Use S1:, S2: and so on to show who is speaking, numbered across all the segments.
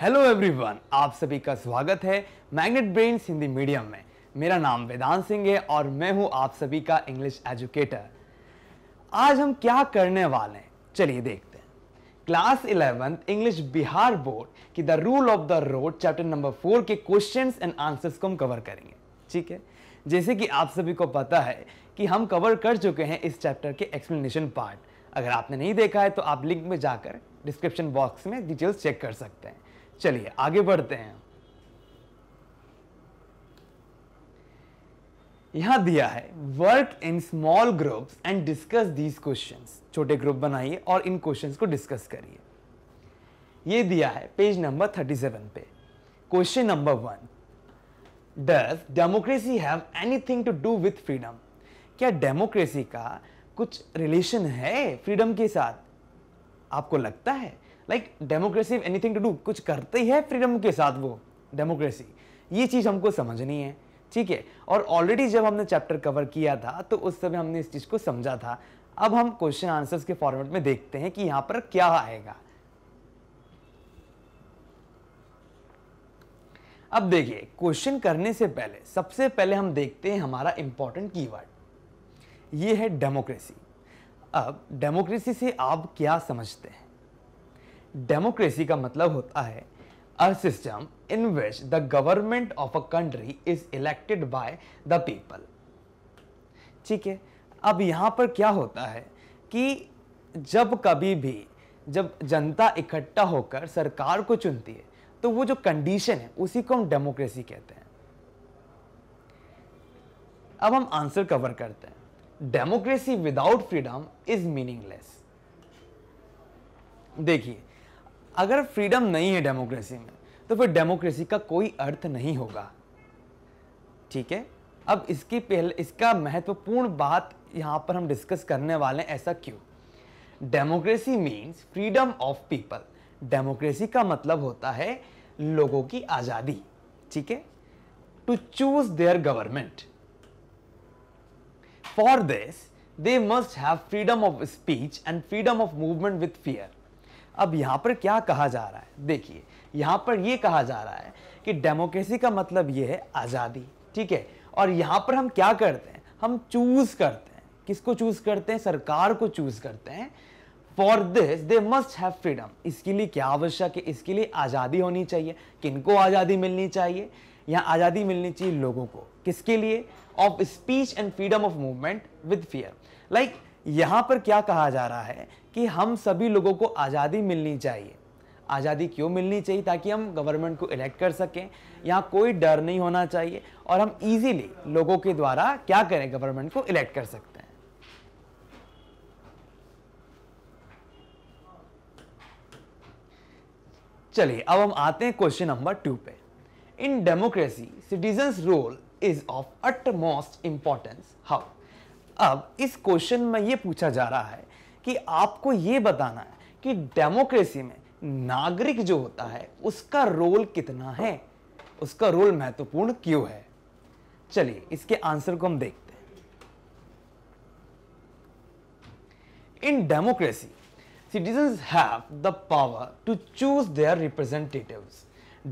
S1: Hello everyone आप सभी का स्वागत है मैग्नेट ब्रेन्स हिंदी मीडियम में मेरा नाम वेदांत सिंह है और मैं हूं आप सभी का इंग्लिश एजुकेटर आज हम क्या करने वाले हैं चलिए देखते हैं class eleventh English Bihar board की the rule of the road chapter number four के क्वेश्चंस एंड आंसर्स को हम कवर करेंगे ठीक है जैसे कि आप सभी को पता है कि हम कवर कर चुके हैं इस चैप्टर के एक्सप्लेनेशन पार्ट अगर आपने नहीं देखा है तो आप लिंक में जाकर डिस्क्रिप्शन बॉक्स में डिटेल्स चेक कर सकते हैं चलिए आगे बढ़ते हैं यहां दिया है work in small groups and discuss these question छोटे ग्रुप बनाइए और इन क्वेश्चन को डिस्कस करिए ये दिया है पेज नंबर 37 पे question number one does democracy have anything to do with freedom क्या डेमोक्रेसी का कुछ रिलेशन है फ्रीडम के साथ आपको लगता है like democracy anything to do कुछ करते ही है फ्रीडम के साथ वो डेमोक्रेसी ये चीज़ हमको समझनी है ठीक है और ऑलरेडी जब हमने चैप्टर कवर किया था तो उस समय हमने इस चीज़ को समझा था अब हम क्वेश्चन आंसर्स के फॉर्मेट में देखते हैं कि यहां पर क्या आएगा अब देखिए क्वेश्चन करने से पहले सबसे पहले हम देखते हैं हमारा इंपॉर्टेंट कीवर्ड ये है डेमोक्रेसी अब डेमोक्रेसी से आप क्या समझते हैं डेमोक्रेसी का मतलब होता है a system in which the government of a country is elected by the people ठीक है अब यहाँ पर क्या होता है कि जब कभी भी जब जनता इकट्ठा होकर सरकार को चुनती है तो वो जो कंडीशन है उसी को हम डेमोक्रेसी कहते हैं अब हम आंसर कवर करते हैं democracy without freedom is meaningless देखिए अगर फ्रीडम नहीं है डेमोक्रेसी में तो फिर डेमोक्रेसी का कोई अर्थ नहीं होगा ठीक है अब इसकी पहले इसका महत्वपूर्ण बात यहाँ पर हम डिस्कस करने वाले हैं ऐसा क्यों democracy means freedom of people democracy का मतलब होता है लोगों की आज़ादी ठीक है to choose their government for this they must have freedom of speech and freedom of movement with fear अब यहाँ पर क्या कहा जा रहा है देखिए यहाँ पर ये कहा जा रहा है कि डेमोक्रेसी का मतलब ये है आज़ादी ठीक है और यहाँ पर हम क्या करते हैं हम चूज़ करते हैं किसको चूज़ करते हैं सरकार को चूज़ करते हैं for this they must have freedom इसके लिए क्या आवश्यक है इसके लिए आज़ादी होनी चाहिए किनको आज़ादी मिलनी चाहिए यहाँ आज़ादी मिलनी चाहिए लोगों को किसके लिए of speech and freedom of movement with fear like यहाँ पर क्या कहा जा रहा है कि हम सभी लोगों को आज़ादी मिलनी चाहिए आज़ादी क्यों मिलनी चाहिए ताकि हम गवर्नमेंट को इलेक्ट कर सकें यहाँ कोई डर नहीं होना चाहिए और हम इजीली लोगों के द्वारा क्या करें गवर्नमेंट को इलेक्ट कर सकते हैं चलिए अब हम आते हैं क्वेश्चन नंबर टू पे in democracy citizens role is of utmost importance how अब इस क्वेश्चन में ये पूछा जा रहा है कि आपको ये बताना है कि डेमोक्रेसी में नागरिक जो होता है उसका रोल कितना है उसका रोल महत्वपूर्ण क्यों है चलिए इसके आंसर को हम देखते हैं in democracy citizen have the power to choose their representatives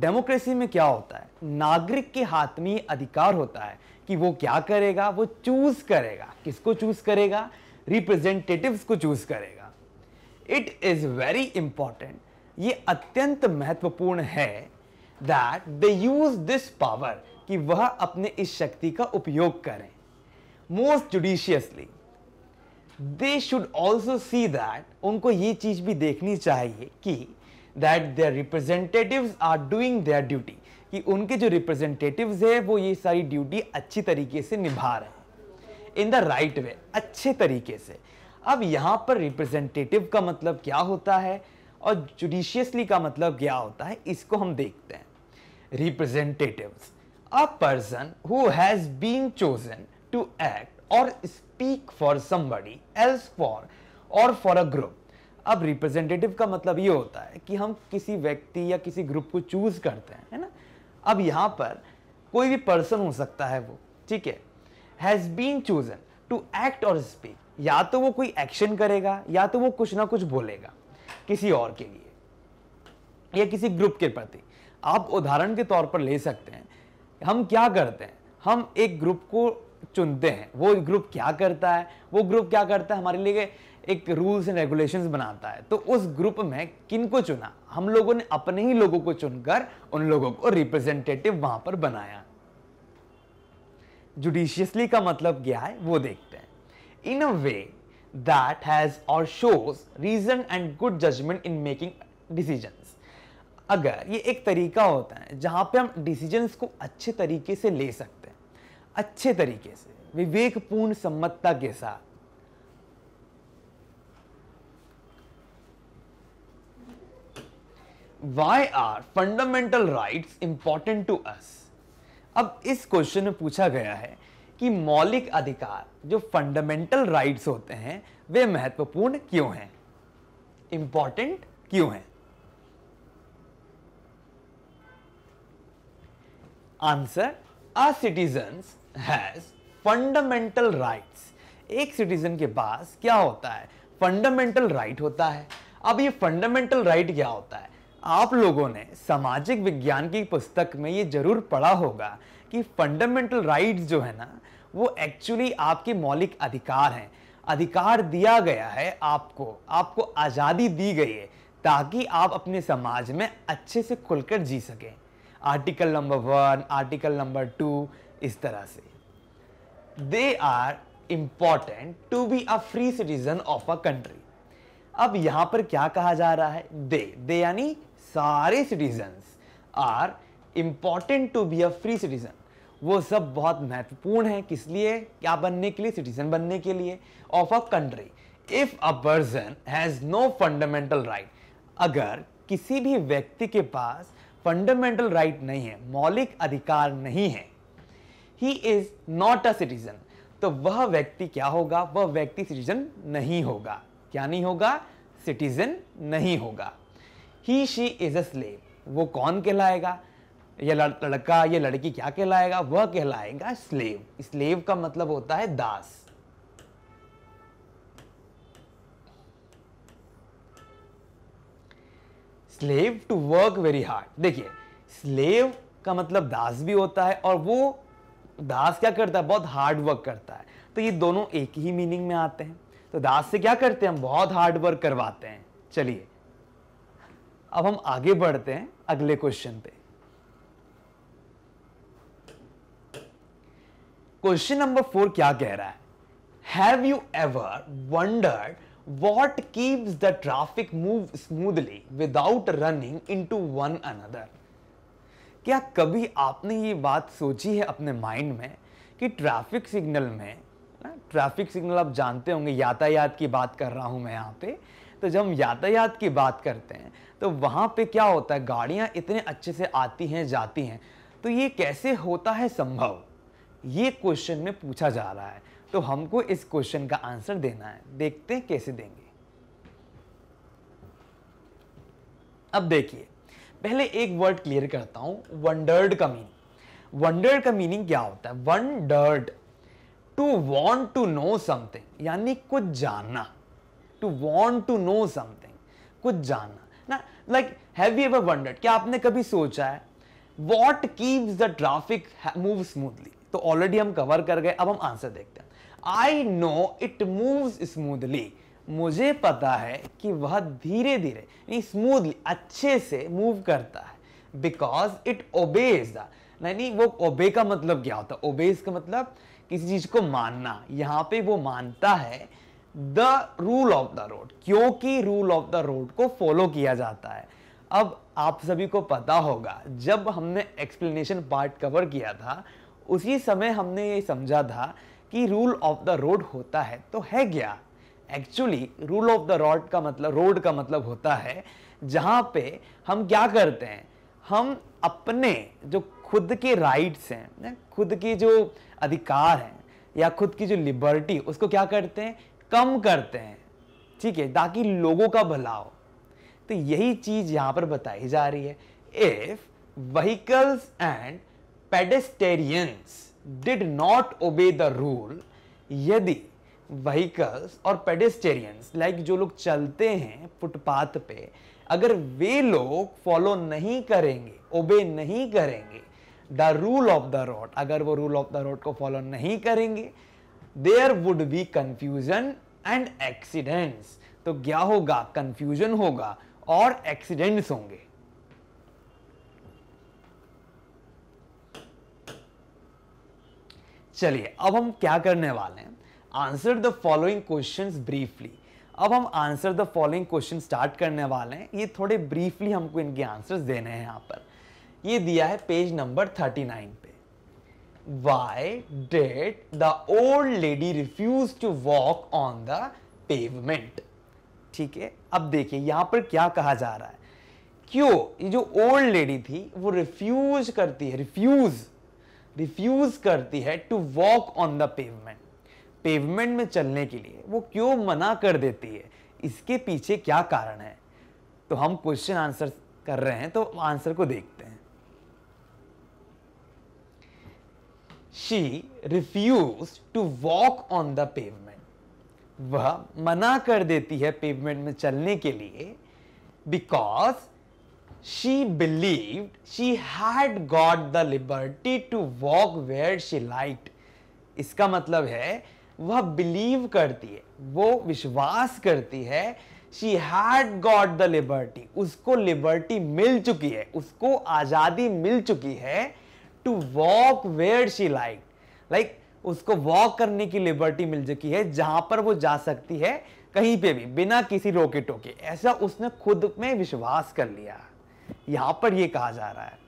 S1: democracy में क्या होता है नागरिक के हाथ में अधिकार होता है कि वो क्या करेगा वो चूज करेगा किसको चूज करेगा रिप्रेजेंटेटिव्स को चूज करेगा इट इज़ वेरी इंपॉर्टेंट ये अत्यंत महत्वपूर्ण है that they use this power कि वह अपने इस शक्ति का उपयोग करें most judiciously they should also see that उनको ये चीज भी देखनी चाहिए कि that their representative are doing their duty कि उनके जो रिप्रेजेंटेटिव्स है वो ये सारी ड्यूटी अच्छी तरीके से निभा रहे हैं इन द राइट वे अच्छे तरीके से अब यहाँ पर रिप्रेजेंटेटिव का मतलब क्या होता है और जुडिशियसली का मतलब क्या होता है इसको हम देखते हैं representatives a person who has been chosen to act or speak for somebody else for or for a group अब रिप्रेजेंटेटिव का मतलब ये होता है कि हम किसी व्यक्ति या किसी ग्रुप को चूज करते हैं है ना अब यहाँ पर कोई भी पर्सन हो सकता है वो ठीक है has been chosen to act or speak या तो वो कोई एक्शन करेगा या तो वो कुछ ना कुछ बोलेगा किसी और के लिए या किसी ग्रुप के प्रति आप उदाहरण के तौर पर ले सकते हैं हम क्या करते हैं हम एक ग्रुप को चुनते हैं वो ग्रुप क्या करता है वो ग्रुप क्या करता है हमारे लिए एक रूल्स एंड रेगुलेशन बनाता है तो उस ग्रुप में किन को चुना हम लोगों ने अपने ही लोगों को चुनकर उन लोगों को रिप्रेजेंटेटिव वहां पर बनाया जुडिशियसली का मतलब क्या है वो देखते हैं in a way that has or shows reason and good judgement in making decision अगर ये एक तरीका होता है जहाँ पे हम डिसीजंस को अच्छे तरीके से ले सकते हैं अच्छे तरीके से विवेकपूर्ण सम्मतता के साथ why are fundamental rights important to us अब इस क्वेश्चन में पूछा गया है कि मौलिक अधिकार जो फंडामेंटल राइट्स होते हैं वे महत्वपूर्ण क्यों हैं इंपॉर्टेंट क्यों हैं answer a citizen has fundamental rights एक सिटीजन के पास क्या होता है फंडामेंटल राइट right होता है अब ये फंडामेंटल राइट right क्या होता है आप लोगों ने सामाजिक विज्ञान की पुस्तक में ये जरूर पढ़ा होगा कि फंडामेंटल राइट्स जो है ना वो एक्चुअली आपके मौलिक अधिकार हैं अधिकार दिया गया है आपको आपको आज़ादी दी गई है ताकि आप अपने समाज में अच्छे से खुलकर जी सकें article number one article number two इस तरह से they are important to be a free citizen of a country अब यहाँ पर क्या कहा जा रहा है दे दे यानी सारे citizens are important to be a free citizen वो सब बहुत महत्वपूर्ण है किस लिए क्या बनने के लिए सिटीजन बनने के लिए of a country if a person has no fundamental right अगर किसी भी व्यक्ति के पास फंडामेंटल राइट right नहीं है मौलिक अधिकार नहीं है he is not a citizen तो वह व्यक्ति क्या होगा वह व्यक्ति सिटीजन नहीं होगा क्या नहीं होगा सिटीजन नहीं होगा he she is a slave वो कौन कहलाएगा ये लड़का ये लड़की क्या कहलाएगा वह कहलाएगा स्लेव स्लेव का मतलब होता है दास slave to work very hard देखिए स्लेव का मतलब दास भी होता है और वो दास क्या करता है बहुत हार्ड वर्क करता है तो ये दोनों एक ही मीनिंग में आते हैं तो दास से क्या करते हैं हम बहुत हार्ड वर्क करवाते हैं चलिए अब हम आगे बढ़ते हैं अगले क्वेश्चन पे क्वेश्चन नंबर फोर क्या कह रहा है have you ever what keeps the traffic move move without running into one another क्या कभी आपने ये बात सोची है अपने माइंड में कि ट्रैफिक सिग्नल में ट्रैफिक सिग्नल आप जानते होंगे यातायात की बात कर रहा हूं मैं यहाँ पे तो जब हम यातायात की बात करते हैं तो वहाँ पे क्या होता है गाड़ियाँ इतने अच्छे से आती हैं जाती हैं तो ये कैसे होता है संभव ये क्वेश्चन में पूछा जा रहा है तो हमको इस क्वेश्चन का आंसर देना है देखते हैं कैसे देंगे अब देखिए पहले एक वर्ड क्लियर करता हूं वंडर्ड का मीनिंग वंडर्ड का मीनिंग क्या होता है wondered to want to know something यानी कुछ जानना to want to know something कुछ जानना ना like have you ever wondered क्या आपने कभी सोचा है what keeps the traffic move smoothly तो ऑलरेडी हम कवर कर गए अब हम आंसर देखते हैं I know it moves smoothly मुझे पता है कि वह धीरे धीरे यानी स्मूथली अच्छे से मूव करता है बिकॉज इट ओबेज द यानी वो ओबे का मतलब क्या होता है ओबेज का मतलब किसी चीज को मानना यहाँ पे वो मानता है the rule of the road क्योंकि रूल ऑफ द रोड को फॉलो किया जाता है अब आप सभी को पता होगा जब हमने एक्सप्लेनेशन पार्ट कवर किया था उसी समय हमने ये समझा था कि रूल ऑफ द रोड होता है तो है क्या actually rule of the road का मतलब रोड का मतलब होता है जहाँ पे हम क्या करते हैं हम अपने जो खुद के राइट्स हैं खुद के जो अधिकार हैं या खुद की जो लिबर्टी उसको क्या करते हैं कम करते हैं ठीक है ताकि लोगों का भला हो तो यही चीज यहां पर बताई जा रही है if vehicles and pedestrians did not obey the rule यदि व्हीकल्स और पेडेस्टेरियंस लाइक जो लोग चलते हैं फुटपाथ पे अगर वे लोग फॉलो नहीं करेंगे ओबे नहीं करेंगे the rule of the road अगर वो रूल ऑफ द रोड को फॉलो नहीं करेंगे there would be confusion and accidents तो क्या होगा कन्फ्यूजन होगा और एक्सीडेंट्स होंगे चलिए अब हम क्या करने वाले हैं answer the following question briefly अब हम answer the following question start करने वाले हैं ये थोड़े ब्रीफली हमको इनके आंसर्स देने हैं यहां पर ये दिया है पेज नंबर 39 पे why did the old lady refuse to walk on the pavement? ठीक है अब देखिए यहां पर क्या कहा जा रहा है क्यों ये जो ओल्ड लेडी थी वो रिफ्यूज करती है रिफ्यूज रिफ्यूज करती है to walk on the pavement pavement में चलने के लिए वो क्यों मना कर देती है इसके पीछे क्या कारण है तो हम क्वेश्चन आंसर कर रहे हैं तो आंसर को देखते she refused to walk on the pavement. वह मना कर देती है पेवमेंट में चलने के लिए because she believe she had got the liberty to walk where she liked इसका मतलब है वह बिलीव करती है वो विश्वास करती है she had got the liberty उसको लिबर्टी मिल चुकी है उसको आजादी मिल चुकी है to walk where she like like उसको वॉक करने की लिबर्टी मिल चुकी है जहां पर वो जा सकती है कहीं पे भी बिना किसी रोके टोके ऐसा उसने खुद में विश्वास कर लिया यहां पर ये कहा जा रहा है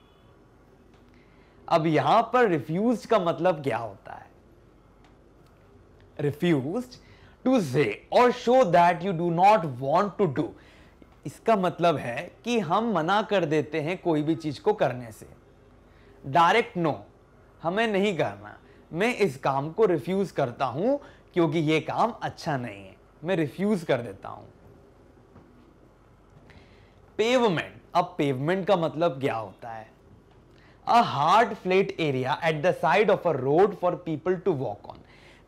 S1: अब यहां पर रिफ्यूज का मतलब क्या होता है refuse to say or show that you do not want to do इसका मतलब है कि हम मना कर देते हैं कोई भी चीज को करने से डायरेक्ट नो हमें नहीं करना मैं इस काम को रिफ्यूज़ करता हूं क्योंकि यह काम अच्छा नहीं है मैं रिफ्यूज़ कर देता हूं पेवमेंट अब पेवमेंट का मतलब क्या होता है a hard flat area at the side of a road for people to walk on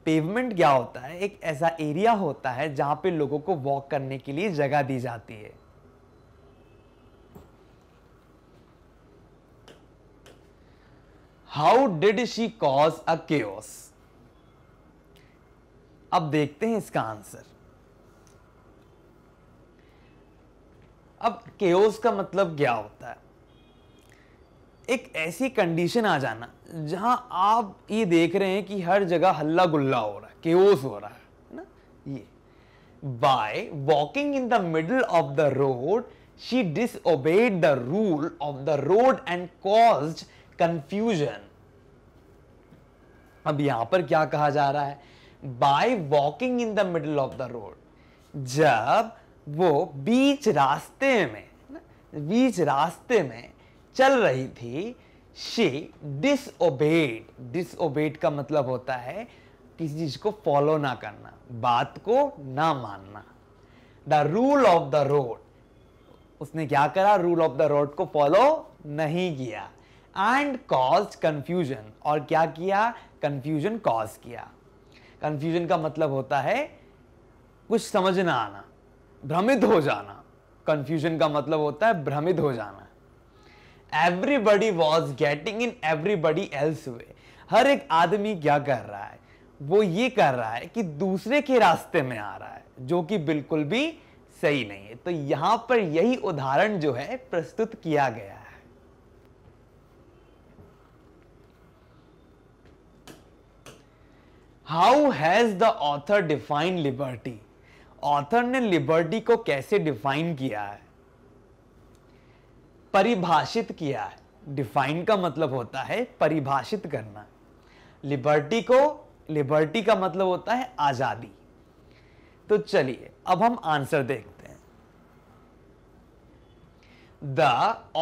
S1: pavement क्या होता है एक ऐसा एरिया होता है जहां पे लोगों को वॉक करने के लिए जगह दी जाती है how did she cause a case अब देखते हैं इसका आंसर अब केओस का मतलब क्या होता है एक ऐसी कंडीशन आ जाना जहां आप ये देख रहे हैं कि हर जगह हल्ला गुल्ला हो रहा है केओस हो रहा है ना ये by walking in the middle of the road she dis the rule of the road and caused confusion अब यहां पर क्या कहा जा रहा है by walking in the middle of the road जब वो बीच रास्ते में बीच रास्ते में चल रही थी शी डिस ओबेड का मतलब होता है किसी चीज को फॉलो ना करना बात को ना मानना the rule of the road उसने क्या करा रूल ऑफ द रोड को फॉलो नहीं किया एंड कॉज कन्फ्यूजन और क्या किया कन्फ्यूजन कॉज किया कन्फ्यूजन का मतलब होता है कुछ समझ ना आना भ्रमित हो जाना कन्फ्यूजन का मतलब होता है भ्रमित हो जाना everybody was getting in everybody else way हर एक आदमी क्या कर रहा है वो ये कर रहा है कि दूसरे के रास्ते में आ रहा है जो कि बिल्कुल भी सही नहीं है तो यहां पर यही उदाहरण जो है प्रस्तुत किया गया है how has the author define liberty author ने लिबर्टी को कैसे डिफाइन किया है परिभाषित किया है डिफाइन का मतलब होता है परिभाषित करना लिबर्टी को लिबर्टी का मतलब होता है आजादी तो चलिए अब हम आंसर देखते हैं the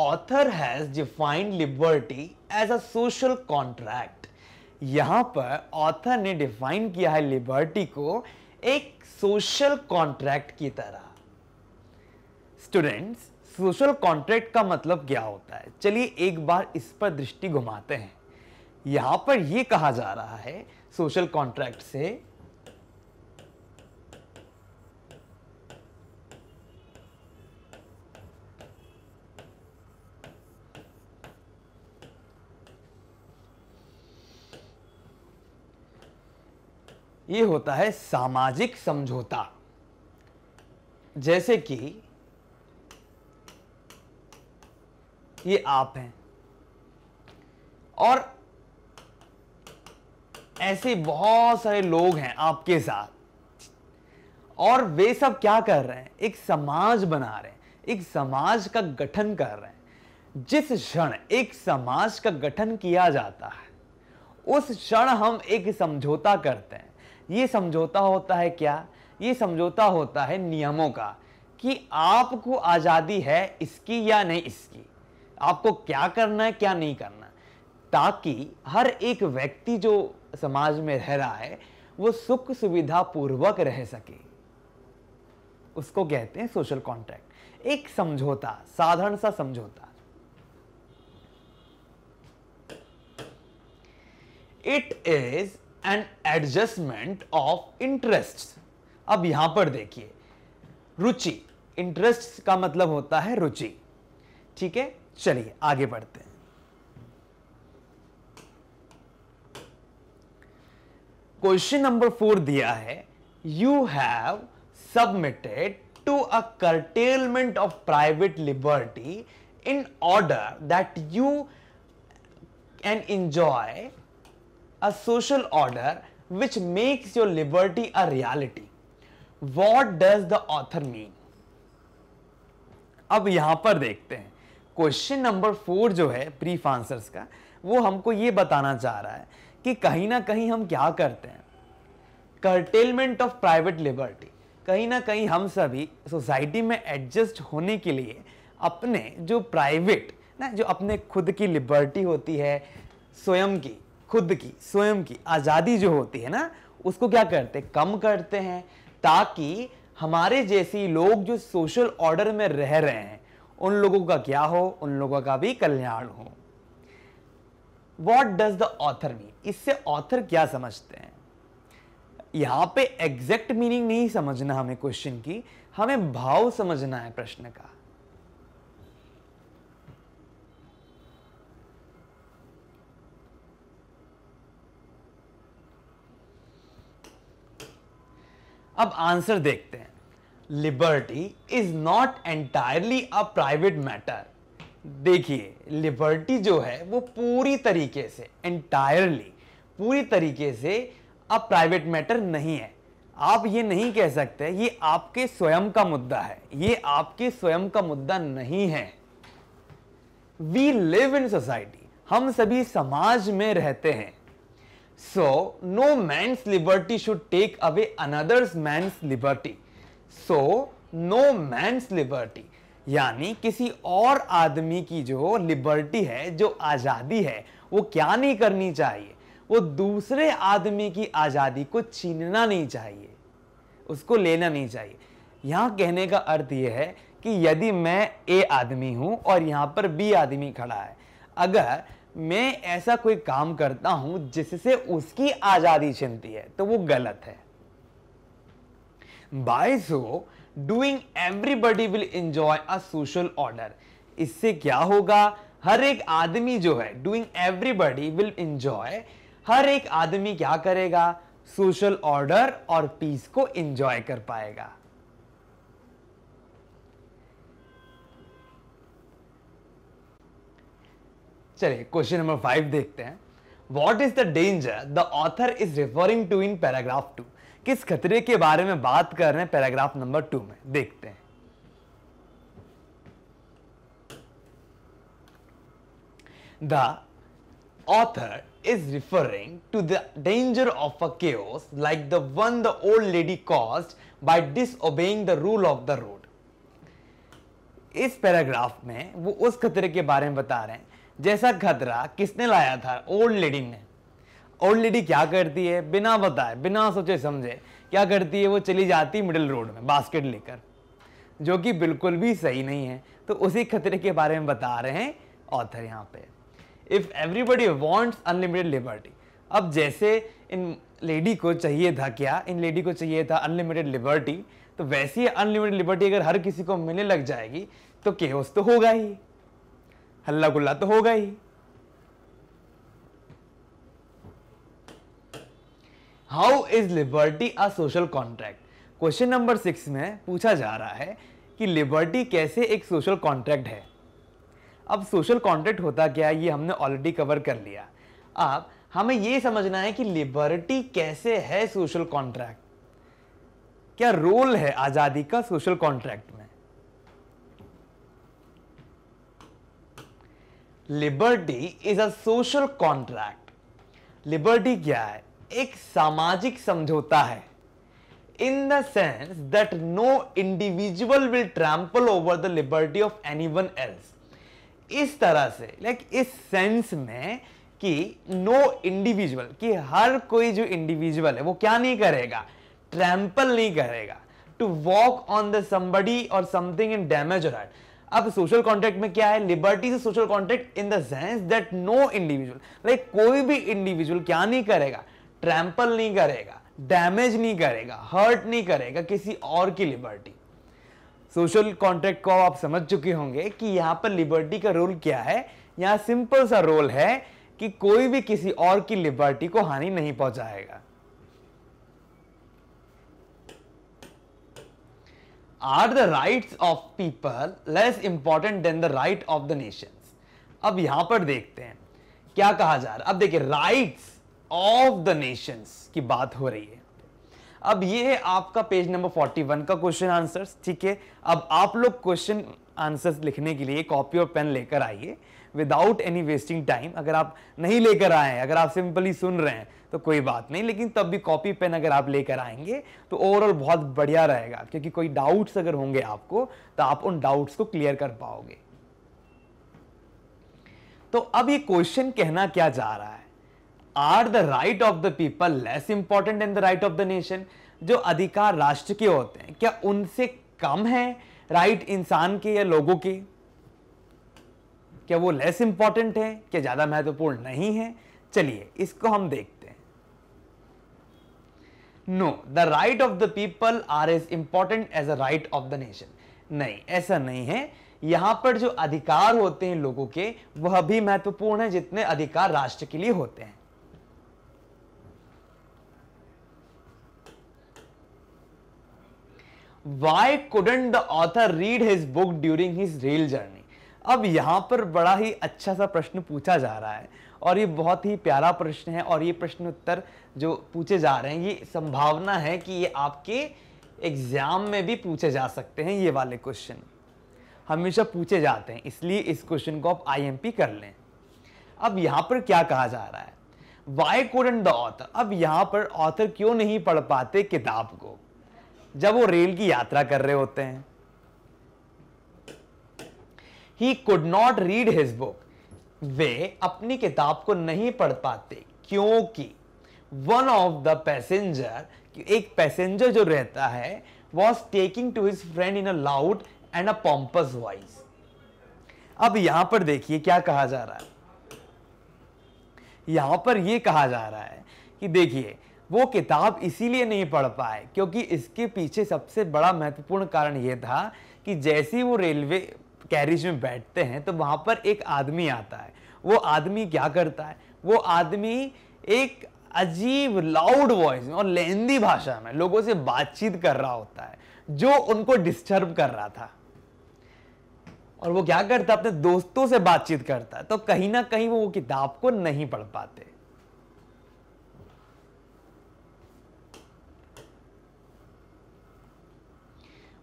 S1: author has defined liberty as a social contract यहाँ पर ऑथर ने डिफाइन किया है लिबर्टी को एक सोशल कॉन्ट्रैक्ट की तरह स्टूडेंट्स सोशल कॉन्ट्रैक्ट का मतलब क्या होता है चलिए एक बार इस पर दृष्टि घुमाते हैं यहां पर यह कहा जा रहा है सोशल कॉन्ट्रैक्ट से ये होता है सामाजिक समझौता जैसे कि ये आप हैं और ऐसे बहुत सारे लोग हैं आपके साथ और वे सब क्या कर रहे हैं एक समाज बना रहे हैं एक समाज का गठन कर रहे हैं जिस क्षण एक समाज का गठन किया जाता है उस क्षण हम एक समझौता करते हैं ये समझौता होता है क्या ये समझौता होता है नियमों का कि आपको आज़ादी है इसकी या नहीं इसकी आपको क्या करना है क्या नहीं करना ताकि हर एक व्यक्ति जो समाज में रह रहा है वो सुख सुविधा पूर्वक रह सके उसको कहते हैं सोशल कॉन्ट्रैक्ट एक समझौता साधारण सा समझौता it is and adjustment of interest अब यहां पर देखिए रुचि इंटरेस्ट का मतलब होता है रुचि ठीक है चलिए आगे बढ़ते हैं क्वेश्चन नंबर फोर दिया है you have submitted to a curtailment of private liberty in order that you can enjoy a social order which makes your liberty a reality. What does the author mean? अब यहां पर देखते हैं question number four जो है brief answers का वो हमको ये बताना चाह रहा है कि कहीं ना कहीं हम क्या करते हैं कर्टेलमेंट ऑफ प्राइवेट लिबर्टी कहीं ना कहीं हम सभी सोसाइटी में एडजस्ट होने के लिए अपने जो प्राइवेट ना जो अपने खुद की लिबर्टी होती है स्वयं की खुद की स्वयं की आज़ादी जो होती है ना उसको क्या करते कम करते हैं ताकि हमारे जैसी लोग जो सोशल ऑर्डर में रह रहे हैं उन लोगों का क्या हो उन लोगों का भी कल्याण हो what does the author mean इससे ऑथर क्या समझते हैं यहाँ पे एग्जैक्ट मीनिंग नहीं समझना हमें क्वेश्चन की हमें भाव समझना है प्रश्न का अब आंसर देखते हैं liberty is not entirely a private matter देखिए लिबर्टी जो है वो पूरी तरीके से एंटायरली पूरी तरीके से अ प्राइवेट मैटर नहीं है आप ये नहीं कह सकते ये आपके स्वयं का मुद्दा है ये आपके स्वयं का मुद्दा नहीं है वी लिव इन सोसाइटी हम सभी समाज में रहते हैं So, no man's liberty should take away another's man's liberty. So, no man's liberty. यानी किसी और आदमी की जो लिबर्टी है जो आज़ादी है वो क्या नहीं करनी चाहिए वो दूसरे आदमी की आज़ादी को छीनना नहीं चाहिए उसको लेना नहीं चाहिए यहां कहने का अर्थ यह है कि यदि मैं ए आदमी हूँ और यहाँ पर बी आदमी खड़ा है अगर मैं ऐसा कोई काम करता हूं जिससे उसकी आजादी छिनती है तो वो गलत है by so doing everybody will enjoy a social order इससे क्या होगा हर एक आदमी जो है डूइंग एवरीबडी विल इंजॉय हर एक आदमी क्या करेगा सोशल ऑर्डर और पीस को इंजॉय कर पाएगा चलिए क्वेश्चन नंबर फाइव देखते हैं what is the danger the author is referring to in paragraph two किस खतरे के बारे में बात कर रहे हैं पैराग्राफ नंबर टू में देखते हैं the author is referring to the danger of a like the one the old lady caused by disobeying the rule of the road इस पैराग्राफ में वो उस खतरे के बारे में बता रहे हैं जैसा खतरा किसने लाया था ओल्ड लेडी ने ओल्ड लेडी क्या करती है बिना बताए बिना सोचे समझे क्या करती है वो चली जाती मिडिल रोड में बास्केट लेकर जो कि बिल्कुल भी सही नहीं है तो उसी खतरे के बारे में बता रहे हैं ऑथर यहाँ पे if everybody wants unlimited liberty अब जैसे इन लेडी को चाहिए था क्या इन लेडी को चाहिए था अनलिमिटेड लिबर्टी तो वैसी अनलिमिटेड लिबर्टी अगर हर किसी को मिलने लग जाएगी तो केस तो होगा ही हल्ला गुल्ला तो होगा ही how is liberty a social contract question number six में पूछा जा रहा है कि लिबर्टी कैसे एक सोशल कॉन्ट्रैक्ट है अब सोशल कॉन्ट्रैक्ट होता क्या ये हमने ऑलरेडी कवर कर लिया अब हमें ये समझना है कि लिबर्टी कैसे है सोशल कॉन्ट्रैक्ट क्या रोल है आज़ादी का सोशल कॉन्ट्रैक्ट में liberty is a social contract liberty क्या है एक सामाजिक समझौता है in the sense that no individual will trample over the liberty of anyone else इस तरह से लाइक like, इस सेंस में कि नो इंडिविजुअल कि हर कोई जो इंडिविजुअल है वो क्या नहीं करेगा ट्रैम्पल नहीं करेगा to walk on the somebody or something in damage or hurt अब सोशल कॉन्ट्रैक्ट में क्या है लिबर्टी से social contract in the sense that no individual like कोई भी इंडिविजुअल क्या नहीं करेगा ट्रैम्पल नहीं करेगा डैमेज नहीं करेगा हर्ट नहीं करेगा किसी और की लिबर्टी सोशल कॉन्ट्रैक्ट को आप समझ चुके होंगे कि यहाँ पर लिबर्टी का रोल क्या है यहाँ सिंपल सा रोल है कि कोई भी किसी और की लिबर्टी को हानि नहीं पहुंचाएगा are the rights of people less important than the right of the nations अब यहां पर देखते हैं क्या कहा जा रहा है अब देखिए राइट्स ऑफ द नेशंस की बात हो रही है अब ये है आपका पेज नंबर 41 का क्वेश्चन आंसर्स ठीक है अब आप लोग क्वेश्चन आंसर्स लिखने के लिए कॉपी और पेन लेकर आइए विदाउट एनी वेस्टिंग टाइम अगर आप नहीं लेकर आए अगर आप सिंपली सुन रहे हैं तो कोई बात नहीं लेकिन तब भी कॉपी पेन अगर आप लेकर आएंगे तो ओवरऑल बहुत बढ़िया रहेगा क्योंकि कोई डाउट्स अगर होंगे आपको तो आप उन डाउट्स को क्लियर कर पाओगे तो अब ये क्वेश्चन कहना क्या जा रहा है are the right of the people less important than the right of the nation जो अधिकार राष्ट्र के होते हैं क्या उनसे कम है राइट इंसान के या लोगों के क्या वो लेस इंपॉर्टेंट है क्या ज्यादा महत्वपूर्ण नहीं है चलिए इसको हम देखते no the right of the people are as important as a right of the nation नहीं ऐसा नहीं है यहां पर जो अधिकार होते हैं लोगों के वह भी महत्वपूर्ण है जितने अधिकार राष्ट्र के लिए होते हैं why couldn't the author read his book during his rail journey अब यहां पर बड़ा ही अच्छा सा प्रश्न पूछा जा रहा है और ये बहुत ही प्यारा प्रश्न है और ये प्रश्न उत्तर जो पूछे जा रहे हैं ये संभावना है कि ये आपके एग्जाम में भी पूछे जा सकते हैं ये वाले क्वेश्चन हमेशा पूछे जाते हैं इसलिए इस क्वेश्चन को आप आईएमपी कर लें अब यहाँ पर क्या कहा जा रहा है वाई कोडन द ऑथर अब यहाँ पर ऑथर क्यों नहीं पढ़ पाते किताब को जब वो रेल की यात्रा कर रहे होते हैं he could not read his book वे अपनी किताब को नहीं पढ़ पाते क्योंकि वन ऑफ द पैसेंजर एक पैसेंजर जो रहता है was talking to his friend in a loud and a pompous voice अब यहां पर देखिए क्या कहा जा रहा है यहां पर यह कहा जा रहा है कि देखिए वो किताब इसीलिए नहीं पढ़ पाए क्योंकि इसके पीछे सबसे बड़ा महत्वपूर्ण कारण यह था कि जैसे वो रेलवे कैरिज में बैठते हैं तो वहाँ पर एक आदमी आता है वो आदमी क्या करता है वो आदमी एक अजीब लाउड वॉइस में और लेंदी भाषा में लोगों से बातचीत कर रहा होता है जो उनको डिस्टर्ब कर रहा था और वो क्या करता अपने दोस्तों से बातचीत करता है तो कहीं ना कहीं वो, वो किताब को नहीं पढ़ पाते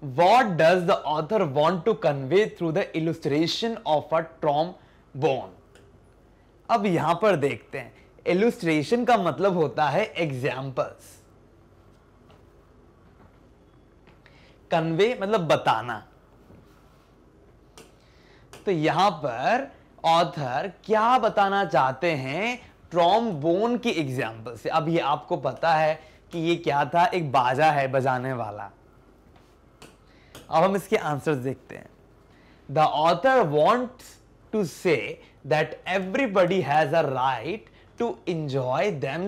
S1: what does the author want to convey through the illustration of a bone अब यहां पर देखते हैं इलुस्ट्रेशन का मतलब होता है एग्जाम्पल्स कन्वे मतलब बताना तो यहां पर ऑथर क्या बताना चाहते हैं ट्रॉम बोन की एग्जाम्पल से अब ये आपको पता है कि ये क्या था एक बाजा है बजाने वाला अब हम इसके आंसर्स देखते हैं the author want to say that everybody has a right to enjoy them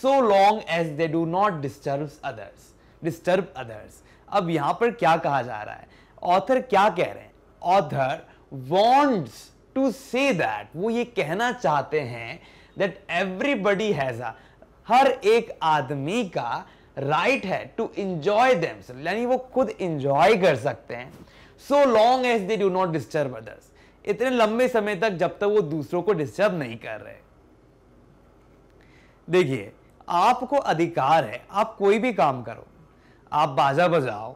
S1: so long as they do not disturb others disturb others अब यहां पर क्या कहा जा रहा है ऑथर क्या कह रहे हैं author wants to say that वो ये कहना चाहते हैं दैट एवरीबडी हैज़ अ हर एक आदमी का राइट है टू इंजॉय देम्स यानी वो खुद इंजॉय कर सकते हैं so long as they do not disturb others इतने लंबे समय तक जब तक वो दूसरों को डिस्टर्ब नहीं कर रहे देखिए आपको अधिकार है आप कोई भी काम करो आप बाजा बजाओ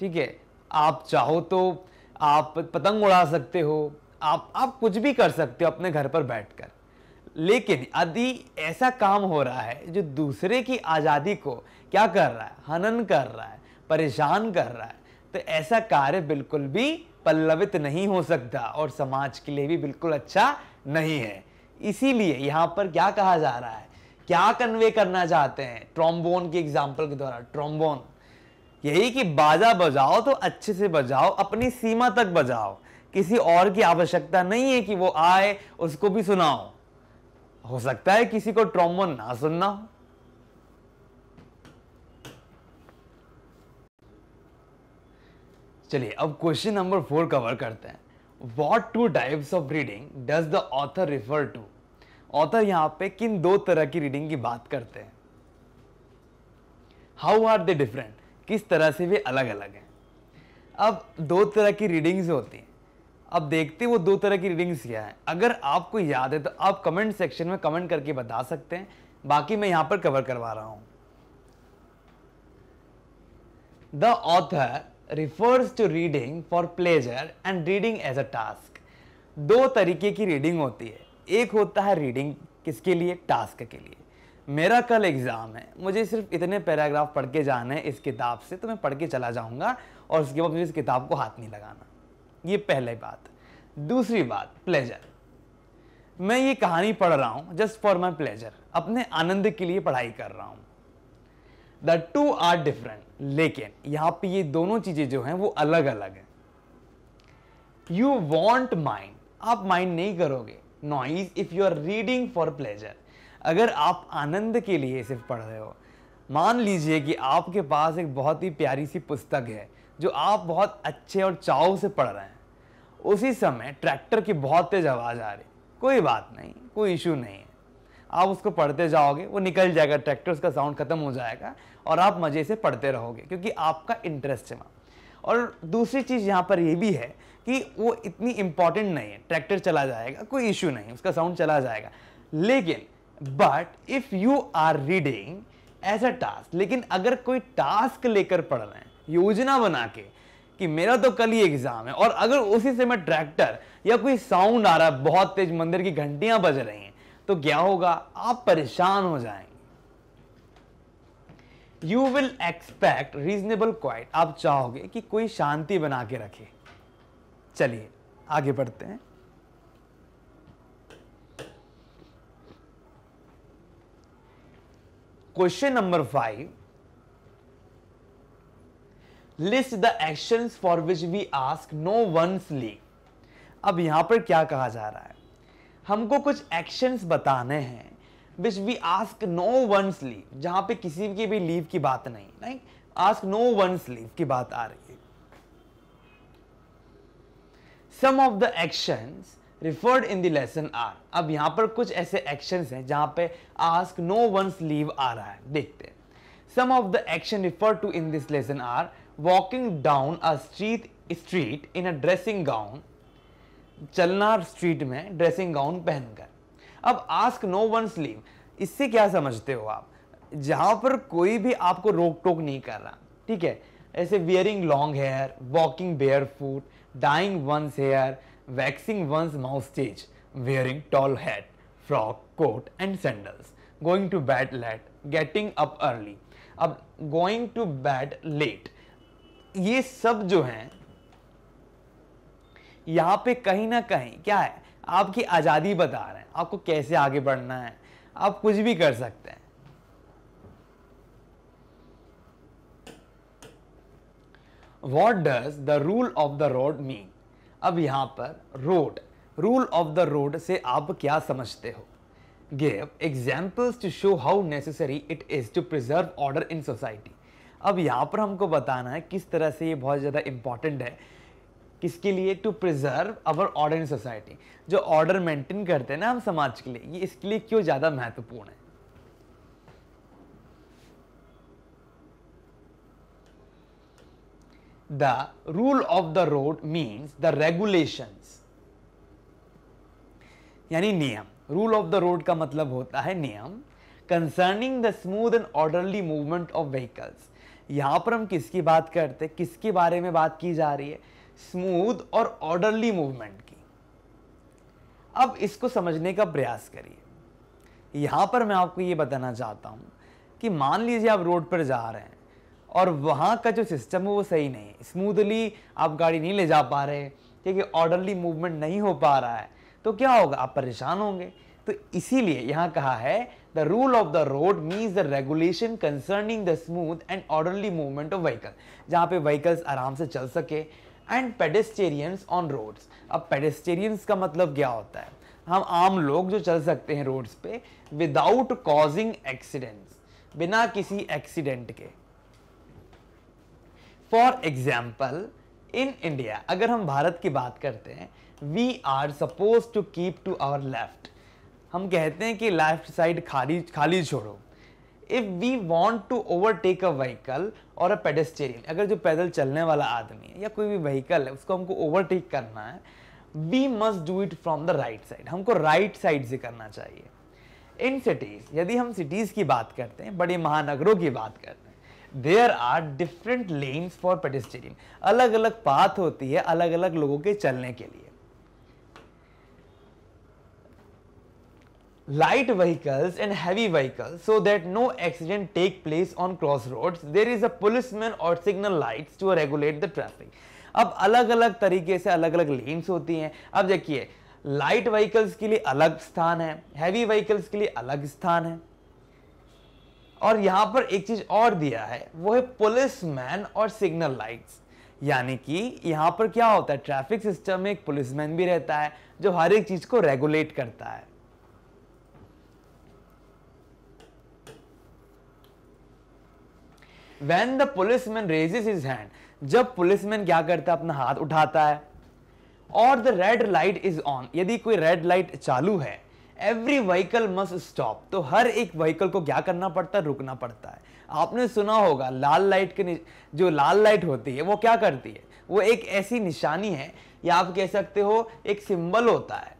S1: ठीक है आप चाहो तो आप पतंग उड़ा सकते हो आप आप कुछ भी कर सकते हो अपने घर पर बैठकर लेकिन यदि ऐसा काम हो रहा है जो दूसरे की आज़ादी को क्या कर रहा है हनन कर रहा है परेशान कर रहा है तो ऐसा कार्य बिल्कुल भी पल्लवित नहीं हो सकता और समाज के लिए भी बिल्कुल अच्छा नहीं है इसीलिए यहाँ पर क्या कहा जा रहा है क्या कन्वे करना चाहते हैं ट्रॉम्बोन की एग्जाम्पल के द्वारा ट्रॉम्बोन यही कि बाजा बजाओ तो अच्छे से बजाओ अपनी सीमा तक बजाओ किसी और की आवश्यकता नहीं है कि वो आए उसको भी सुनाओ हो सकता है किसी को ट्रोमोन ना सुनना हो चलिए अब क्वेश्चन नंबर फोर कवर करते हैं what two types of reading does the author refer to author यहां पे किन दो तरह की रीडिंग की बात करते हैं हाउ आर दे डिफरेंट किस तरह से वे अलग अलग हैं अब दो तरह की रीडिंग्स होती हैं अब देखते वो दो तरह की रीडिंग्स क्या है अगर आपको याद है तो आप कमेंट सेक्शन में कमेंट करके बता सकते हैं बाकी मैं यहां पर कवर करवा रहा हूं the author refers to reading for pleasure and reading as a task दो तरीके की रीडिंग होती है एक होता है रीडिंग किसके लिए टास्क के लिए मेरा कल एग्ज़ाम है मुझे सिर्फ इतने पैराग्राफ पढ़ के जाना है इस किताब से तो मैं पढ़ के चला जाऊंगा और उसके बाद मुझे इस किताब को हाथ नहीं लगाना ये पहली बात दूसरी बात प्लेजर मैं ये कहानी पढ़ रहा हूं जस्ट फॉर माई प्लेजर अपने आनंद के लिए पढ़ाई कर रहा हूं द टू आर डिफरेंट लेकिन यहां पे ये दोनों चीज़ें जो हैं वो अलग अलग हैं यू वॉन्ट माइंड आप माइंड नहीं करोगे noise if you are reading for pleasure अगर आप आनंद के लिए सिर्फ पढ़ रहे हो मान लीजिए कि आपके पास एक बहुत ही प्यारी सी पुस्तक है जो आप बहुत अच्छे और चाव से पढ़ रहे हैं उसी समय ट्रैक्टर की बहुत तेज आवाज़ आ रही कोई बात नहीं कोई इशू नहीं है आप उसको पढ़ते जाओगे वो निकल जाएगा ट्रैक्टर उसका साउंड खत्म हो जाएगा और आप मज़े से पढ़ते रहोगे क्योंकि आपका इंटरेस्ट है वहाँ और दूसरी चीज़ यहाँ पर ये भी है कि वो इतनी इम्पॉर्टेंट नहीं है ट्रैक्टर चला जाएगा कोई इशू नहीं उसका साउंड चला जाएगा लेकिन but if you are reading as a task लेकिन अगर कोई टास्क लेकर पढ़ रहे हैं योजना बना के कि मेरा तो कल ही एग्जाम है और अगर उसी से मैं ट्रैक्टर या कोई साउंड आ रहा है बहुत तेज मंदिर की घंटियां बज रही हैं तो क्या होगा आप परेशान हो जाएंगे you will expect reasonable quiet आप चाहोगे कि कोई शांति बना के रखे चलिए आगे बढ़ते हैं question number five list the action for which we ask no one's leave अब यहां पर क्या कहा जा रहा है हमको कुछ एक्शंस बताने हैं which we ask no one's leave जहां पे किसी की भी लीव की बात नहीं नहीं आस्क नो वंस लीव की बात आ रही है some of the actions referred in the lesson are अब यहां पर कुछ ऐसे एक्शंस हैं जहां पे आस्क नो वंस लीव आ रहा है देखते हैं some of the action refer to in this lesson are walking down a street street in a dressing gown चलना स्ट्रीट में ड्रेसिंग गाउन पहनकर अब आस्क नो वन स्लीव इससे क्या समझते हो आप जहाँ पर कोई भी आपको रोक टोक नहीं कर रहा ठीक है ऐसे wearing long hair walking bare foot dyeing one's hair waxing one's moustache wearing tall hat frock coat and sandals going to bed late getting up early अब गोइंग टू बैड लेट ये सब जो है यहां पे कहीं ना कहीं क्या है आपकी आज़ादी बता रहे हैं आपको कैसे आगे बढ़ना है आप कुछ भी कर सकते हैं what does the rule of the road mean अब यहां पर road rule of the road से आप क्या समझते हो give examples to show how necessary it is to preserve order in society अब यहाँ पर हमको बताना है किस तरह से ये बहुत ज़्यादा इम्पॉर्टेंट है किसके लिए to preserve our order in society जो ऑर्डर मेंटेन करते हैं ना हम समाज के लिए ये इसके लिए क्यों ज़्यादा महत्वपूर्ण है the rule of the road means the regulations यानी नियम रूल ऑफ द रोड का मतलब होता है नियम concerning the smooth and orderly movement of vehicles यहाँ पर हम किसकी बात करते हैं किसके बारे में बात की जा रही है स्मूथ और ऑर्डरली मूवमेंट की अब इसको समझने का प्रयास करिए यहाँ पर मैं आपको ये बताना चाहता हूँ कि मान लीजिए आप रोड पर जा रहे हैं और वहाँ का जो सिस्टम है वो सही नहीं है स्मूथली आप गाड़ी नहीं ले जा पा रहे क्योंकि ऑर्डरली मूवमेंट नहीं हो पा रहा है तो क्या होगा आप परेशान होंगे तो इसीलिए यहाँ कहा है The rule of the road means the regulation concerning the smooth and orderly movement of vehicle, जहाँ पे vehicles आराम से चल सके एंड पेडेस्टेरियंस ऑन रोड्स अब पेडेस्टेरियंस का मतलब क्या होता है हम आम लोग जो चल सकते हैं रोड्स पे विदाउट कॉजिंग एक्सीडेंट्स बिना किसी एक्सीडेंट के फॉर एग्जाम्पल इन इंडिया अगर हम भारत की बात करते हैं we are suppose to keep to our left हम कहते हैं कि लेफ्ट साइड खाली खाली छोड़ो if we want to overtake a vehicle और अ पेडेस्टेरियन अगर जो पैदल चलने वाला आदमी है या कोई भी व्हीकल है उसको हमको ओवरटेक करना है we must do it from the right side हमको राइट right साइड से करना चाहिए इन सिटीज़ यदि हम सिटीज़ की बात करते हैं बड़े महानगरों की बात करते हैं there are different lanes for pedestrian अलग अलग पाथ होती है अलग अलग लोगों के चलने के लिए light vehicles and heavy vehicles so that no accident take place on crossroads there is a policeman or signal lights to regulate the traffic अब अलग अलग तरीके से अलग अलग लेन्स होती हैं अब देखिए लाइट व्हीकल्स के लिए अलग स्थान है हैवी व्हीकल्स के लिए अलग स्थान है और यहाँ पर एक चीज और दिया है वो है पुलिस मैन और सिग्नल लाइट्स यानी कि यहाँ पर क्या होता है ट्रैफिक सिस्टम में एक पुलिसमैन भी रहता है जो हर एक चीज को रेगुलेट करता है when the police man raises his hand जब पुलिस मैन क्या करता है अपना हाथ उठाता है और the red light is on यदि कोई रेड लाइट चालू है एवरी व्हीकल मस्ट स्टॉप तो हर एक व्हीकल को क्या करना पड़ता है रुकना पड़ता है आपने सुना होगा लाल लाइट के जो लाल लाइट होती है वो क्या करती है वो एक ऐसी निशानी है या आप कह सकते हो एक सिंबल होता है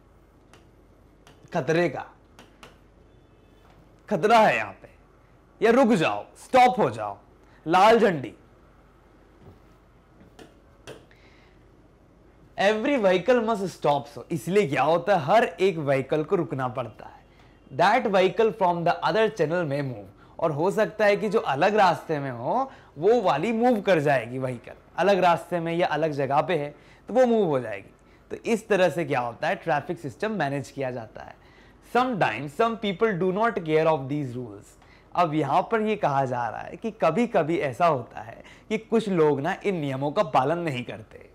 S1: खतरे का खतरा है यहां पे या रुक जाओ स्टॉप हो जाओ लाल झंडी every vehicle must stop so इसलिए क्या होता है हर एक व्हीकल को रुकना पड़ता है that vehicle from the other channel में मूव और हो सकता है कि जो अलग रास्ते में हो वो वाली मूव कर जाएगी व्हीकल अलग रास्ते में या अलग जगह पे है तो वो मूव हो जाएगी तो इस तरह से क्या होता है ट्रैफिक सिस्टम मैनेज किया जाता है sometimes some people do not care of these rules अब यहाँ पर ये कहा जा रहा है कि कभी कभी ऐसा होता है कि कुछ लोग ना इन नियमों का पालन नहीं करते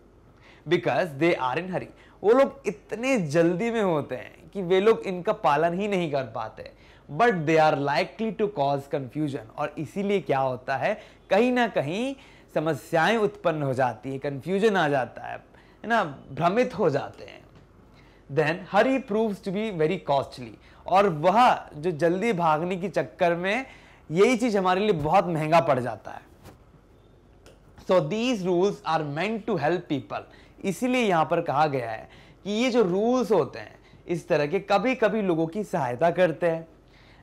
S1: बिकॉज दे आर इन हरी वो लोग इतने जल्दी में होते हैं कि वे लोग इनका पालन ही नहीं कर पाते but they are likely to cause confusion और इसीलिए क्या होता है कहीं ना कहीं समस्याएं उत्पन्न हो जाती है कन्फ्यूजन आ जाता है ना भ्रमित हो जाते हैं then hurry proves to be very costly और वह जो जल्दी भागने की चक्कर में यही चीज हमारे लिए बहुत महंगा पड़ जाता है so these rules are meant to help people इसीलिए यहाँ पर कहा गया है कि ये जो रूल्स होते हैं इस तरह के कभी कभी लोगों की सहायता करते हैं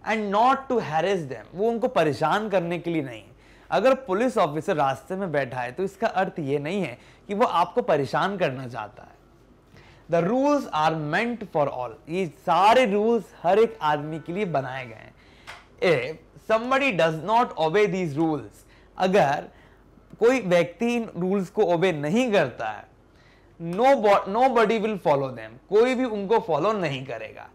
S1: and not to harass them वो उनको परेशान करने के लिए नहीं अगर पुलिस ऑफिसर रास्ते में बैठा है तो इसका अर्थ ये नहीं है कि वो आपको परेशान करना चाहता है the rules are meant for all ये सारे रूल्स हर एक आदमी के लिए बनाए गए हैं somebody does not obey these rules अगर कोई व्यक्ति इन रूल्स को ओबे नहीं करता है no nobody will follow them कोई भी उनको फॉलो नहीं करेगा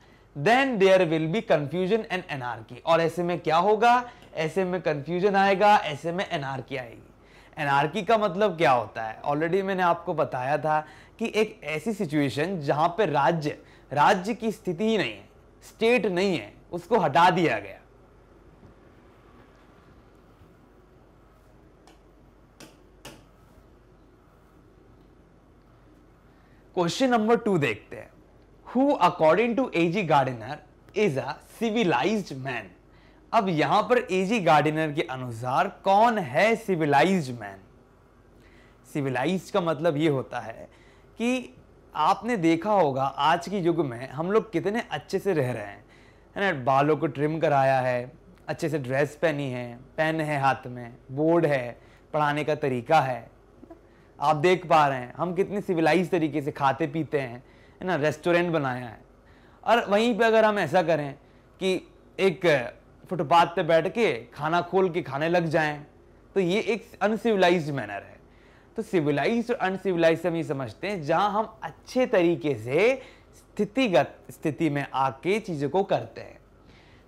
S1: then there will be confusion and anarchy और ऐसे में क्या होगा ऐसे में कंफ्यूजन आएगा ऐसे में एनआरकी आएगी एनआरकी का मतलब क्या होता है ऑलरेडी मैंने आपको बताया था कि एक ऐसी सिचुएशन जहां पर राज्य राज्य की स्थिति ही नहीं है स्टेट नहीं है उसको हटा दिया गया क्वेश्चन नंबर टू देखते हैं who according to A G Gardiner is a civilised man अब यहां पर एजी गार्डिनर के अनुसार कौन है सिविलाइज्ड मैन सिविलाइज्ड का मतलब ये होता है कि आपने देखा होगा आज के युग में हम लोग कितने अच्छे से रह रहे हैं है ना बालों को ट्रिम कराया है अच्छे से ड्रेस पहनी है पेन है हाथ में बोर्ड है पढ़ाने का तरीका है आप देख पा रहे हैं हम कितने सिविलाइज तरीके से खाते पीते हैं है ना रेस्टोरेंट बनाया है और वहीं पे अगर हम ऐसा करें कि एक फुटपाथ पे बैठ के खाना खोल के खाने लग जाएं तो ये एक अनसिविलाइज मैनर है तो सिविलाइज और अनसिविलाइज हम ये समझते हैं जहाँ हम अच्छे तरीके से स्थितिगत स्थिति में आके चीज़ों को करते हैं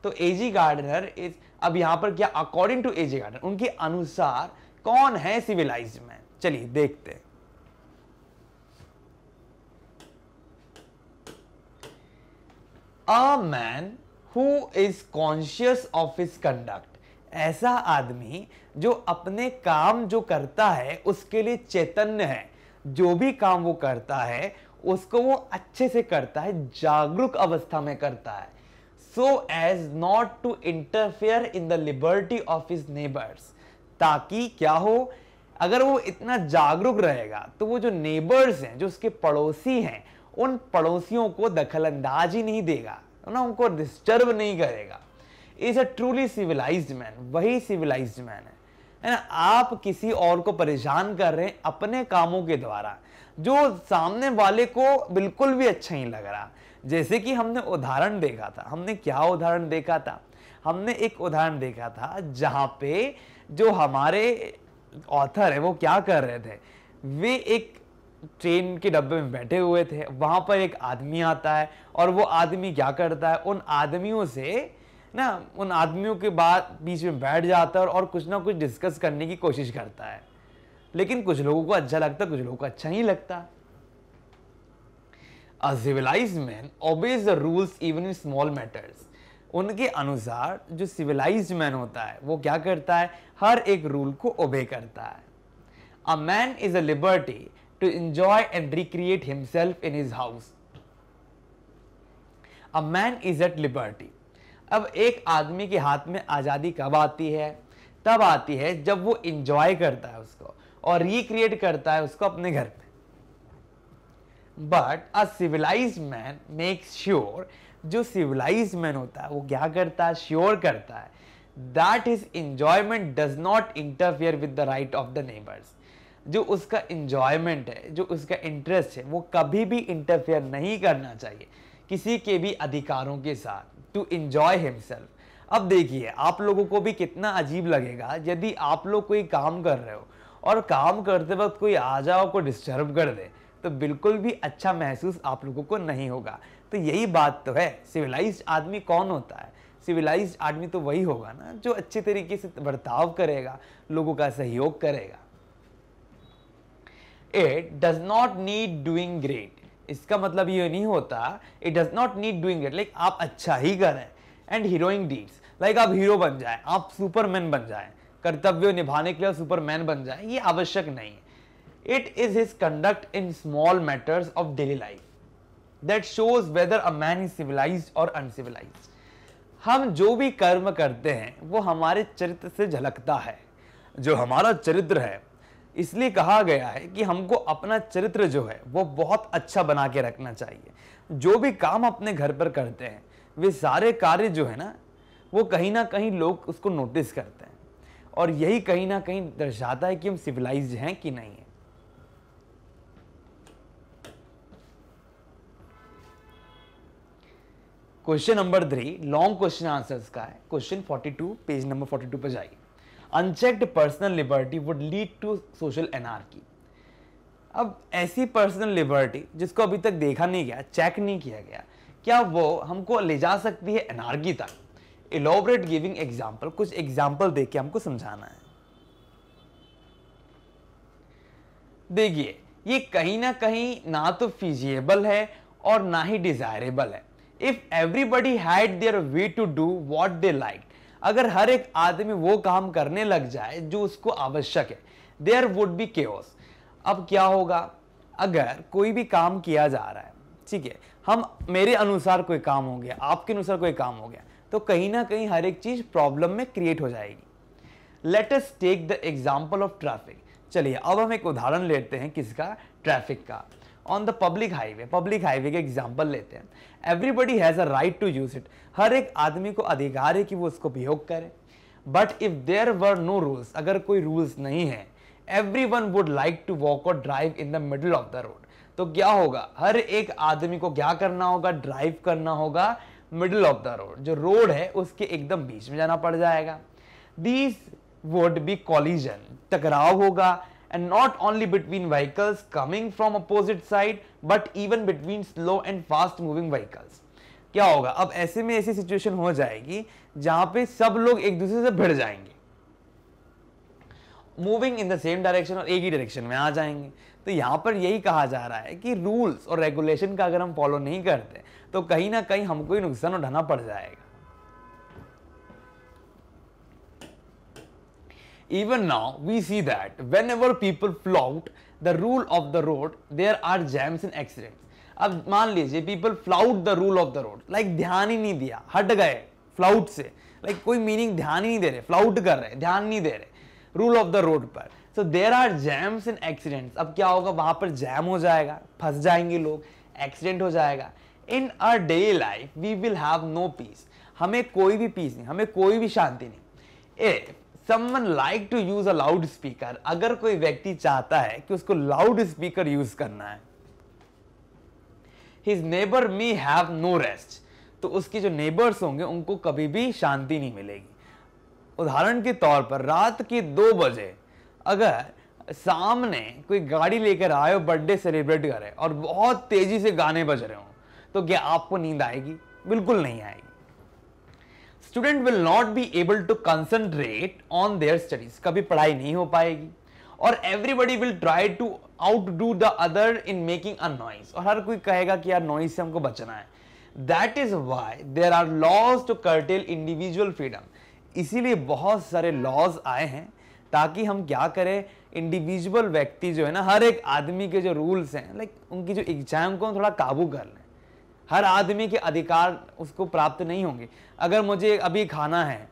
S1: तो एजी गार्डनर इज अब यहाँ पर क्या अकॉर्डिंग टू एजी गार्डनर उनके अनुसार कौन है सिविलाइज में चलिए देखते हैं a man who is conscious of his conduct ऐसा आदमी जो अपने काम जो करता है उसके लिए चैतन्य है जो भी काम वो करता है उसको वो अच्छे से करता है जागरूक अवस्था में करता है so as not to interfere in the liberty of his neighbours ताकि क्या हो अगर वो इतना जागरूक रहेगा तो वो जो नेबर्स हैं जो उसके पड़ोसी हैं उन पड़ोसियों को दखलंदाजी नहीं देगा ना उनको डिस्टर्ब नहीं करेगा is a truly civilised man वही सिविलाइज मैन है है ना आप किसी और को परेशान कर रहे हैं अपने कामों के द्वारा जो सामने वाले को बिल्कुल भी अच्छा ही लग रहा जैसे कि हमने उदाहरण देखा था हमने क्या उदाहरण देखा था हमने एक उदाहरण देखा था जहाँ पे जो हमारे ऑथर है वो क्या कर रहे थे वे एक ट्रेन के डब्बे में बैठे हुए थे वहाँ पर एक आदमी आता है और वो आदमी क्या करता है उन आदमियों से ना उन आदमियों के बाद बीच में बैठ जाता है और कुछ ना कुछ डिस्कस करने की कोशिश करता है लेकिन कुछ लोगों को अच्छा लगता कुछ लोगों को अच्छा नहीं लगता a civilised man obeys the rules even in small matters उनके अनुसार जो सिविलाइज मैन होता है वो क्या करता है हर एक रूल को ओबे करता है a man is a liberty to enjoy and recreate himself in his house a man is at liberty अब एक आदमी के हाथ में आज़ादी कब आती है तब आती है जब वो इंजॉय करता है उसको और रिक्रिएट करता है उसको अपने घर पे but a civilised man makes sure जो सिविलाइज मैन होता है वो क्या करता है श्योर करता है that his enjoyment does not interfere with the right of the neighbours जो उसका इंजॉयमेंट है जो उसका इंटरेस्ट है वो कभी भी इंटरफेयर नहीं करना चाहिए किसी के भी अधिकारों के साथ टू इंजॉय हिमसेल्फ अब देखिए आप लोगों को भी कितना अजीब लगेगा यदि आप लोग कोई काम कर रहे हो और काम करते वक्त कोई आ जाओ को डिस्टर्ब कर दे तो बिल्कुल भी अच्छा महसूस आप लोगों को नहीं होगा तो यही बात तो है सिविलाइज्ड आदमी कौन होता है सिविलाइज्ड आदमी तो वही होगा ना जो अच्छे तरीके से बर्ताव करेगा लोगों का सहयोग करेगा it does not need doing great इसका मतलब ये नहीं होता it does not need doing it like आप अच्छा ही करें एंड हीरोइंग डीड्स लाइक आप हीरो बन जाए आप सुपरमैन बन जाए कर्तव्य निभाने के लिए सुपरमैन बन जाए ये आवश्यक नहीं है it is his conduct in small matters of daily life that shows whether a man is civilised और अनसिविलाइज हम जो भी कर्म करते हैं वो हमारे चरित्र से झलकता है जो हमारा चरित्र है इसलिए कहा गया है कि हमको अपना चरित्र जो है वो बहुत अच्छा बना के रखना चाहिए जो भी काम अपने घर पर करते हैं वे सारे कार्य जो है ना वो कहीं ना कहीं लोग उसको नोटिस करते हैं और यही कहीं ना कहीं दर्शाता है कि हम सिविलाइज हैं कि नहीं है question number three long question answers का है क्वेश्चन 42 पेज नंबर 42 पर जाइए unchecked personal liberty would lead to social anarchy अब ऐसी पर्सनल लिबर्टी जिसको अभी तक देखा नहीं गया चेक नहीं किया गया क्या वो हमको ले जा सकती है एनार्की तक इलोबरेट गिविंग एग्जाम्पल कुछ एग्जाम्पल दे के हमको समझाना है देखिए ये कहीं ना कहीं ना तो फिजिएबल है और ना ही डिजायरेबल है if everybody had their way to do what they like अगर हर एक आदमी वो काम करने लग जाए जो उसको आवश्यक है देयर वुड बी के अब क्या होगा अगर कोई भी काम किया जा रहा है ठीक है हम मेरे अनुसार कोई काम हो गया आपके अनुसार कोई काम हो गया तो कहीं ना कहीं हर एक चीज़ प्रॉब्लम में क्रिएट हो जाएगी let's take the example of traffic चलिए अब हम एक उदाहरण लेते हैं किसका ट्रैफिक का on the public highway public highway के एग्जाम्पल लेते हैं everybody has a right to use it हर एक आदमी को अधिकार है कि वो उसको उपयोग करें but if there were no rules अगर कोई रूल्स नहीं है everyone would like to walk और drive in the middle of the road तो क्या होगा हर एक आदमी को क्या करना होगा ड्राइव करना होगा मिडल ऑफ द रोड जो रोड है उसके एकदम बीच में जाना पड़ जाएगा दीज वुड बी कॉलिजन टकराव होगा and not only between vehicles coming from opposite side but even between slow and fast moving vehicles क्या होगा अब ऐसे में ऐसी सिचुएशन हो जाएगी जहां पे सब लोग एक दूसरे से भिड़ जाएंगे moving in the same direction और एक ही डायरेक्शन में आ जाएंगे तो यहां पर यही कहा जा रहा है कि रूल्स और रेगुलेशन का अगर हम फॉलो नहीं करते तो कहीं ना कहीं हमको ही नुकसान उठाना पड़ जाएगा Even now, we see that whenever people flout the rule of the road, there are jams and accidents. अब मान लीजिए people flout the rule of the road like ध्यान ही नहीं दिया हट गए फ्लाउट से लाइक like, कोई मीनिंग ध्यान ही नहीं दे रहे फ्लाउट कर रहे ध्यान नहीं दे रहे रूल ऑफ द रोड पर so there are jams in accidents अब क्या होगा वहां पर जैम हो जाएगा फंस जाएंगे लोग एक्सीडेंट हो जाएगा in our day life we will have no peace हमें कोई भी पीस नहीं हमें कोई भी शांति नहीं if someone like to use a loud speaker अगर कोई व्यक्ति चाहता है कि उसको लाउड स्पीकर यूज करना है his neighbour may have no rest तो उसकी जो नेबर्स होंगे उनको कभी भी शांति नहीं मिलेगी उदाहरण के तौर पर रात के दो बजे अगर सामने कोई गाड़ी लेकर आए हो बर्थडे सेलिब्रेट करे और बहुत तेजी से गाने बज रहे हो तो क्या आपको नींद आएगी बिल्कुल नहीं आएगी student will not be able to concentrate on their studies कभी पढ़ाई नहीं हो पाएगी और everybody will try to outdo the other in making a noise और हर कोई कहेगा कि यार नॉइज से हमको बचना है that is why there are laws to curtail individual freedom इसीलिए बहुत सारे लॉज आए हैं ताकि हम क्या करें इंडिविजुअल व्यक्ति जो है ना हर एक आदमी के जो रूल्स हैं लाइक उनकी जो एग्जाम को थोड़ा काबू कर लें हर आदमी के अधिकार उसको प्राप्त नहीं होंगे अगर मुझे अभी खाना है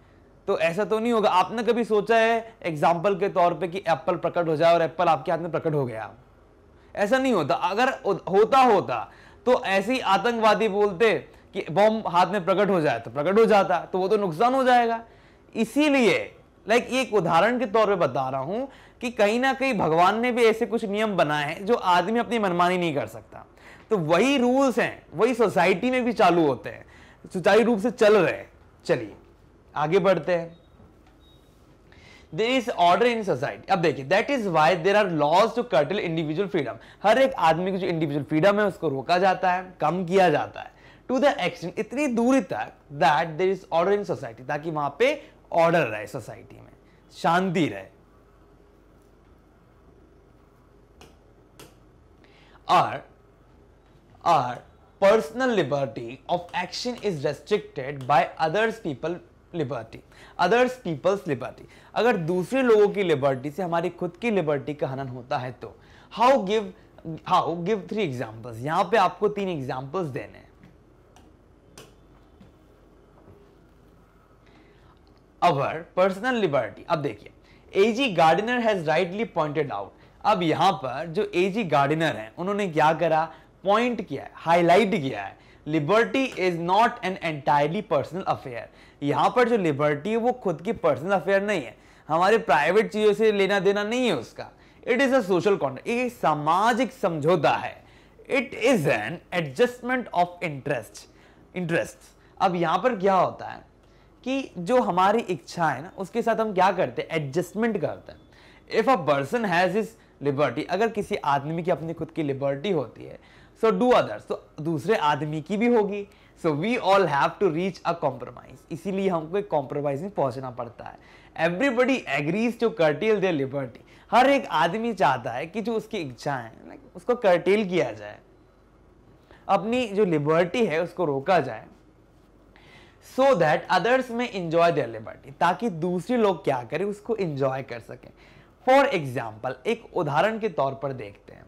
S1: तो ऐसा तो नहीं होगा आपने कभी सोचा है एग्जाम्पल के तौर पर कि एप्पल प्रकट हो जाए और एप्पल आपके हाथ में प्रकट हो गया ऐसा नहीं होता अगर होता होता तो ऐसे ही आतंकवादी बोलते कि बॉम्ब हाथ में प्रकट हो जाए तो प्रकट हो जाता तो वो तो नुकसान हो जाएगा इसीलिए लाइक एक उदाहरण के तौर पे बता रहा हूँ कि कहीं ना कहीं भगवान ने भी ऐसे कुछ नियम बनाए हैं जो आदमी अपनी मनमानी नहीं कर सकता तो वही रूल्स हैं वही सोसाइटी में भी चालू होते हैं सुचारू रूप से चल रहे हैं चलिए आगे बढ़ते हैं there is order in society अब देखिए that is why there are laws to curtail individual freedom हर एक आदमी की जो इंडिविजुअल फ्रीडम है उसको रोका जाता है कम किया जाता है टू द एक्सटेंट इतनी दूरी तक that there is order in society ताकि वहां पे ऑर्डर रहे सोसाइटी में शांति रहे और are personal liberty of action is restricted by others people liberty others people's liberty अगर दूसरे लोगों की liberty से हमारी खुद की liberty का हनन होता है तो how give how give three examples यहाँ पे आपको तीन examples देने हैं अवर पर्सनल लिबर्टी अब देखिए A G Gardiner has rightly pointed out अब यहाँ पर जो एजी गार्डनर हैं उन्होंने क्या करा पॉइंट किया है हाईलाइट किया है liberty is not an entirely personal affair यहाँ पर जो लिबर्टी है वो खुद की पर्सनल अफेयर नहीं है हमारे प्राइवेट चीज़ों से लेना देना नहीं है उसका it is a social contract एक सामाजिक समझौता है it is an adjustment of interest interest अब यहाँ पर क्या होता है कि जो हमारी इच्छा है ना उसके साथ हम क्या करते हैं एडजस्टमेंट करते हैं if a person has his liberty अगर किसी आदमी की अपनी खुद की लिबर्टी होती है सो डू अदर्स तो दूसरे आदमी की भी होगी so we all have to reach a compromise इसीलिए हमको एक कॉम्प्रोमाइज में पहुंचना पड़ता है everybody agrees to curtail their liberty हर एक आदमी चाहता है कि जो उसकी इच्छा है उसको कर्टेल किया जाए अपनी जो लिबर्टी है उसको रोका जाए so that others may enjoy their liberty ताकि दूसरे लोग क्या करें उसको इंजॉय कर सकें फॉर एग्जाम्पल एक उदाहरण के तौर पर देखते हैं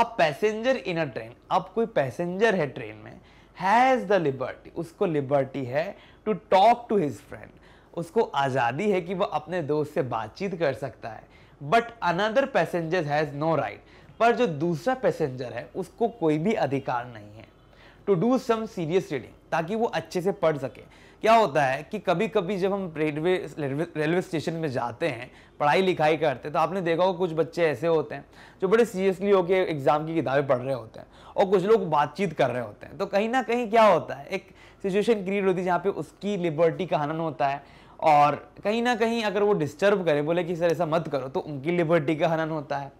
S1: अब पैसेंजर इन अ ट्रेन अब कोई पैसेंजर है ट्रेन में हैज़ द लिबर्टी उसको लिबर्टी है to talk to his friend उसको आज़ादी है कि वह अपने दोस्त से बातचीत कर सकता है but another passenger has no right पर जो दूसरा पैसेंजर है उसको कोई भी अधिकार नहीं है to do some serious reading ताकि वो अच्छे से पढ़ सके क्या होता है कि कभी कभी जब हम रेलवे रेलवे स्टेशन में जाते हैं पढ़ाई लिखाई करते हैं तो आपने देखा होगा कुछ बच्चे ऐसे होते हैं जो बड़े सीरियसली होकर एग्ज़ाम की किताबें पढ़ रहे होते हैं और कुछ लोग बातचीत कर रहे होते हैं तो कहीं ना कहीं क्या होता है एक सिचुएशन क्रिएट होती है जहाँ पे उसकी लिबर्टी का हनन होता है और कहीं ना कहीं अगर वो डिस्टर्ब करे बोले कि सर ऐसा मत करो तो उनकी लिबर्टी का हनन होता है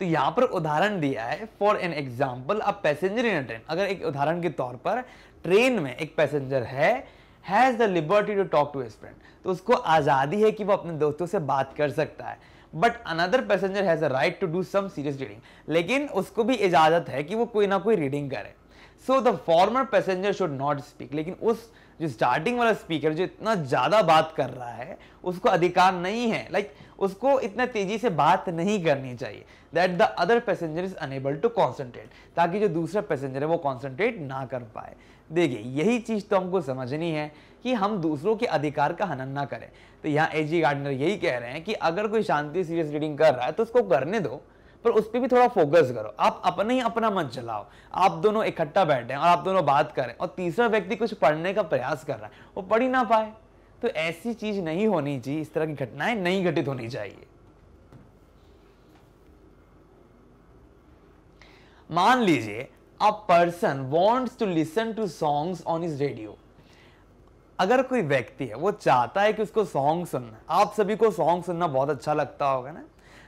S1: तो यहाँ पर उदाहरण दिया है for an example a passenger in a train अगर एक उदाहरण के तौर पर ट्रेन में एक पैसेंजर है has the liberty to talk to his friend तो उसको आज़ादी है कि वो अपने दोस्तों से बात कर सकता है but another passenger has a right to do some serious reading लेकिन उसको भी इजाज़त है कि वो कोई ना कोई रीडिंग करे so the former passenger should not speak लेकिन उस जो स्टार्टिंग वाला स्पीकर जो इतना ज़्यादा बात कर रहा है उसको अधिकार नहीं है लाइक like, उसको इतना तेज़ी से बात नहीं करनी चाहिए that the other passenger is enable to concentrate ताकि जो दूसरा पैसेंजर है वो कॉन्सेंट्रेट ना कर पाए देखिए यही चीज़ तो हमको समझनी है कि हम दूसरों के अधिकार का हनन ना करें तो यहाँ ए जी गार्डनर यही कह रहे हैं कि अगर कोई शांति सीरियस रीडिंग कर रहा है तो उसको करने दो पर उस पर भी थोड़ा फोकस करो आप अपने ही अपना मत चलाओ आप दोनों इकट्ठा बैठे और आप दोनों बात करें और तीसरा व्यक्ति कुछ पढ़ने का प्रयास कर रहा है वो पढ़ ही ना पाए तो ऐसी चीज़ नहीं होनी चाहिए इस तरह की घटनाएं नहीं घटित होनी चाहिए मान लीजिए a person wants to listen to songs on his radio अगर कोई व्यक्ति है वो चाहता है कि उसको सॉन्ग सुनना आप सभी को सॉन्ग सुनना बहुत अच्छा लगता होगा ना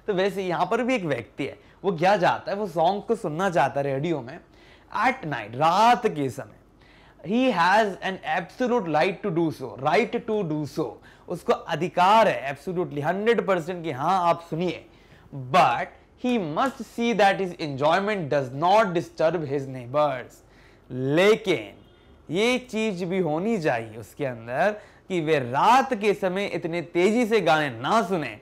S1: तो वैसे यहाँ पर भी एक व्यक्ति है वो क्या चाहता है वो सॉन्ग को सुनना चाहता है रेडियो में एट नाइट रात के समय ही has an absolute right to do so right to do so उसको अधिकार है एब्सोल्युटली हंड्रेड परसेंट कि हाँ आप सुनिए but he must see that his enjoyment does not disturb his neighbours लेकिन ये चीज भी होनी चाहिए उसके अंदर कि वे रात के समय इतने तेजी से गाने ना सुने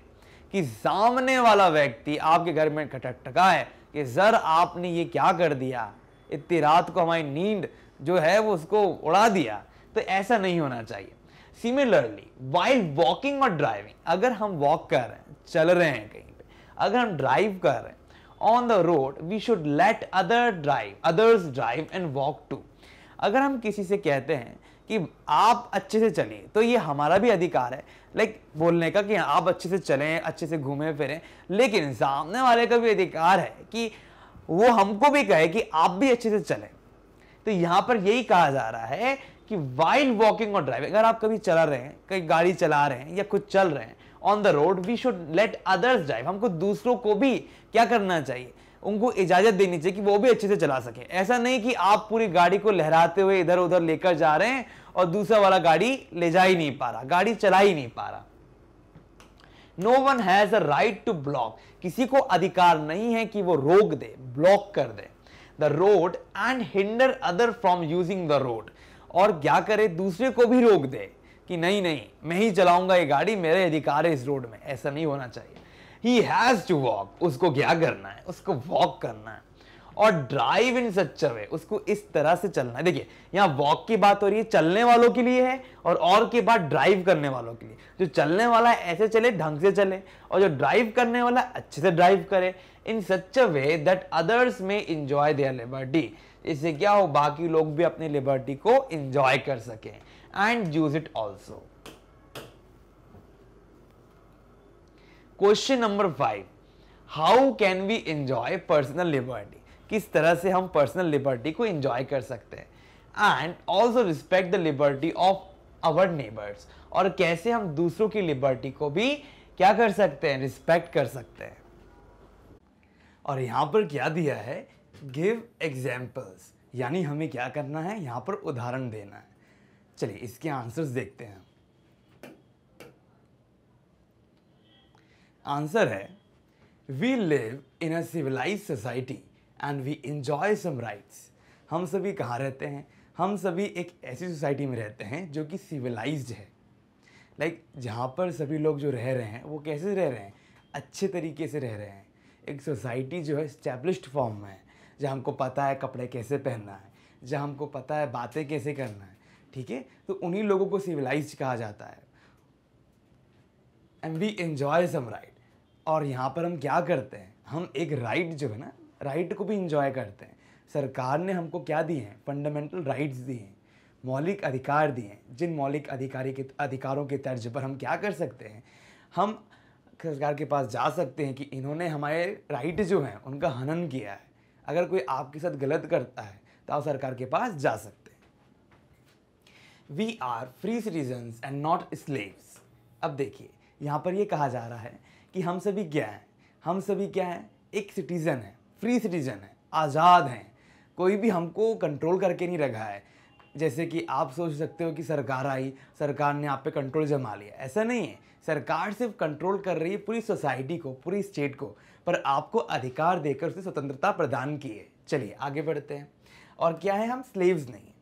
S1: कि सामने वाला व्यक्ति आपके घर में खटकटका है कि जर आपने ये क्या कर दिया इतनी रात को हमारी नींद जो है वो उसको उड़ा दिया तो ऐसा नहीं होना चाहिए सिमिलरली वाइल्ड वॉकिंग और ड्राइविंग अगर हम वॉक कर रहे हैं चल रहे हैं कहीं अगर हम ड्राइव कर रहे हैं on the road we should let other drive others drive and walk too अगर हम किसी से कहते हैं कि आप अच्छे से चलिए तो ये हमारा भी अधिकार है लाइक like, बोलने का कि आप अच्छे से चलें अच्छे से घूमें फिरें लेकिन सामने वाले का भी अधिकार है कि वो हमको भी कहे कि आप भी अच्छे से चलें तो यहाँ पर यही कहा जा रहा है कि वाइल्ड वॉकिंग और ड्राइविंग अगर आप कभी चला रहे हैं कहीं गाड़ी चला रहे हैं या कुछ चल रहे हैं on the road we should let others drive हमको दूसरों को भी क्या करना चाहिए उनको इजाजत देनी चाहिए कि वो भी अच्छे से चला सके ऐसा नहीं कि आप पूरी गाड़ी को लहराते हुए इधर उधर लेकर जा रहे हैं और दूसरा वाला गाड़ी ले जा ही नहीं पा रहा गाड़ी चला ही नहीं पा रहा no one has right to block किसी को अधिकार नहीं है कि वो रोक दे ब्लॉक कर दे the road and hinder other from using the road और क्या करे दूसरे को भी रोक दे कि नहीं नहीं मैं ही चलाऊंगा ये गाड़ी मेरे अधिकार है इस रोड में ऐसा नहीं होना चाहिए ही हैज़ टू वॉक उसको क्या करना है उसको वॉक करना है और ड्राइव इन सच वे उसको इस तरह से चलना है देखिए यहाँ वॉक की बात हो रही है चलने वालों के लिए है और और की बात ड्राइव करने वालों के लिए जो चलने वाला है ऐसे चले ढंग से चले और जो ड्राइव करने वाला अच्छे से ड्राइव करे in such way that others may enjoy their liberty इससे क्या हो बाकी लोग भी अपनी लिबर्टी को इंजॉय कर सकें and use it also question number five how can we enjoy personal liberty किस तरह से हम पर्सनल लिबर्टी को एंजॉय कर सकते हैं and also respect the liberty of our neighbours और कैसे हम दूसरों की लिबर्टी को भी क्या कर सकते हैं रिस्पेक्ट कर सकते हैं और यहां पर क्या दिया है गिव एग्जाम्पल्स यानी हमें क्या करना है यहाँ पर उदाहरण देना है चलिए इसके आंसर्स देखते हैं आंसर है we live in a civilize society and we enjoy some rights हम सभी कहाँ रहते हैं हम सभी एक ऐसी सोसाइटी में रहते हैं जो कि सिविलाइज्ड है लाइक like, जहाँ पर सभी लोग जो रह रहे हैं वो कैसे रह रहे हैं अच्छे तरीके से रह रहे हैं एक सोसाइटी जो है इस्टेब्लिश्ड फॉर्म में है जहाँ हमको पता है कपड़े कैसे पहनना है जहाँ हमको पता है बातें कैसे करना है ठीक है तो उन्हीं लोगों को सिविलाइज कहा जाता है and we enjoy some rights और यहाँ पर हम क्या करते हैं हम एक राइट जो है ना राइट को भी इंजॉय करते हैं सरकार ने हमको क्या दिए हैं फंडामेंटल राइट्स दिए हैं मौलिक अधिकार दिए हैं जिन मौलिक अधिकारी के अधिकारों के तर्ज पर हम क्या कर सकते हैं हम सरकार के पास जा सकते हैं कि इन्होंने हमारे राइट जो हैं उनका हनन किया है अगर कोई आपके साथ गलत करता है तो आप सरकार के पास जा सकते हैं we are free citizens and not slaves अब देखिए यहाँ पर ये कहा जा रहा है कि हम सभी क्या हैं हम सभी क्या हैं एक सिटीज़न है फ्री सिटीज़न है आज़ाद हैं कोई भी हमको कंट्रोल करके नहीं रखा है जैसे कि आप सोच सकते हो कि सरकार आई सरकार ने आप पे कंट्रोल जमा लिया ऐसा नहीं है सरकार सिर्फ कंट्रोल कर रही है पूरी सोसाइटी को पूरी स्टेट को पर आपको अधिकार देकर उसे स्वतंत्रता प्रदान की है चलिए आगे बढ़ते हैं और क्या है हम स्लेव्स नहीं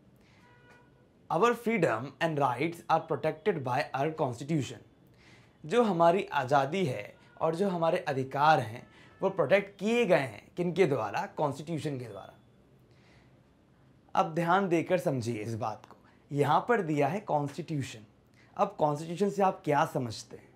S1: our freedom and rights are protected by our constitution जो हमारी आज़ादी है और जो हमारे अधिकार हैं वो प्रोटेक्ट किए गए हैं किन के द्वारा कॉन्स्टिट्यूशन के द्वारा अब ध्यान देकर समझिए इस बात को यहाँ पर दिया है कॉन्स्टिट्यूशन अब कॉन्स्टिट्यूशन से आप क्या समझते हैं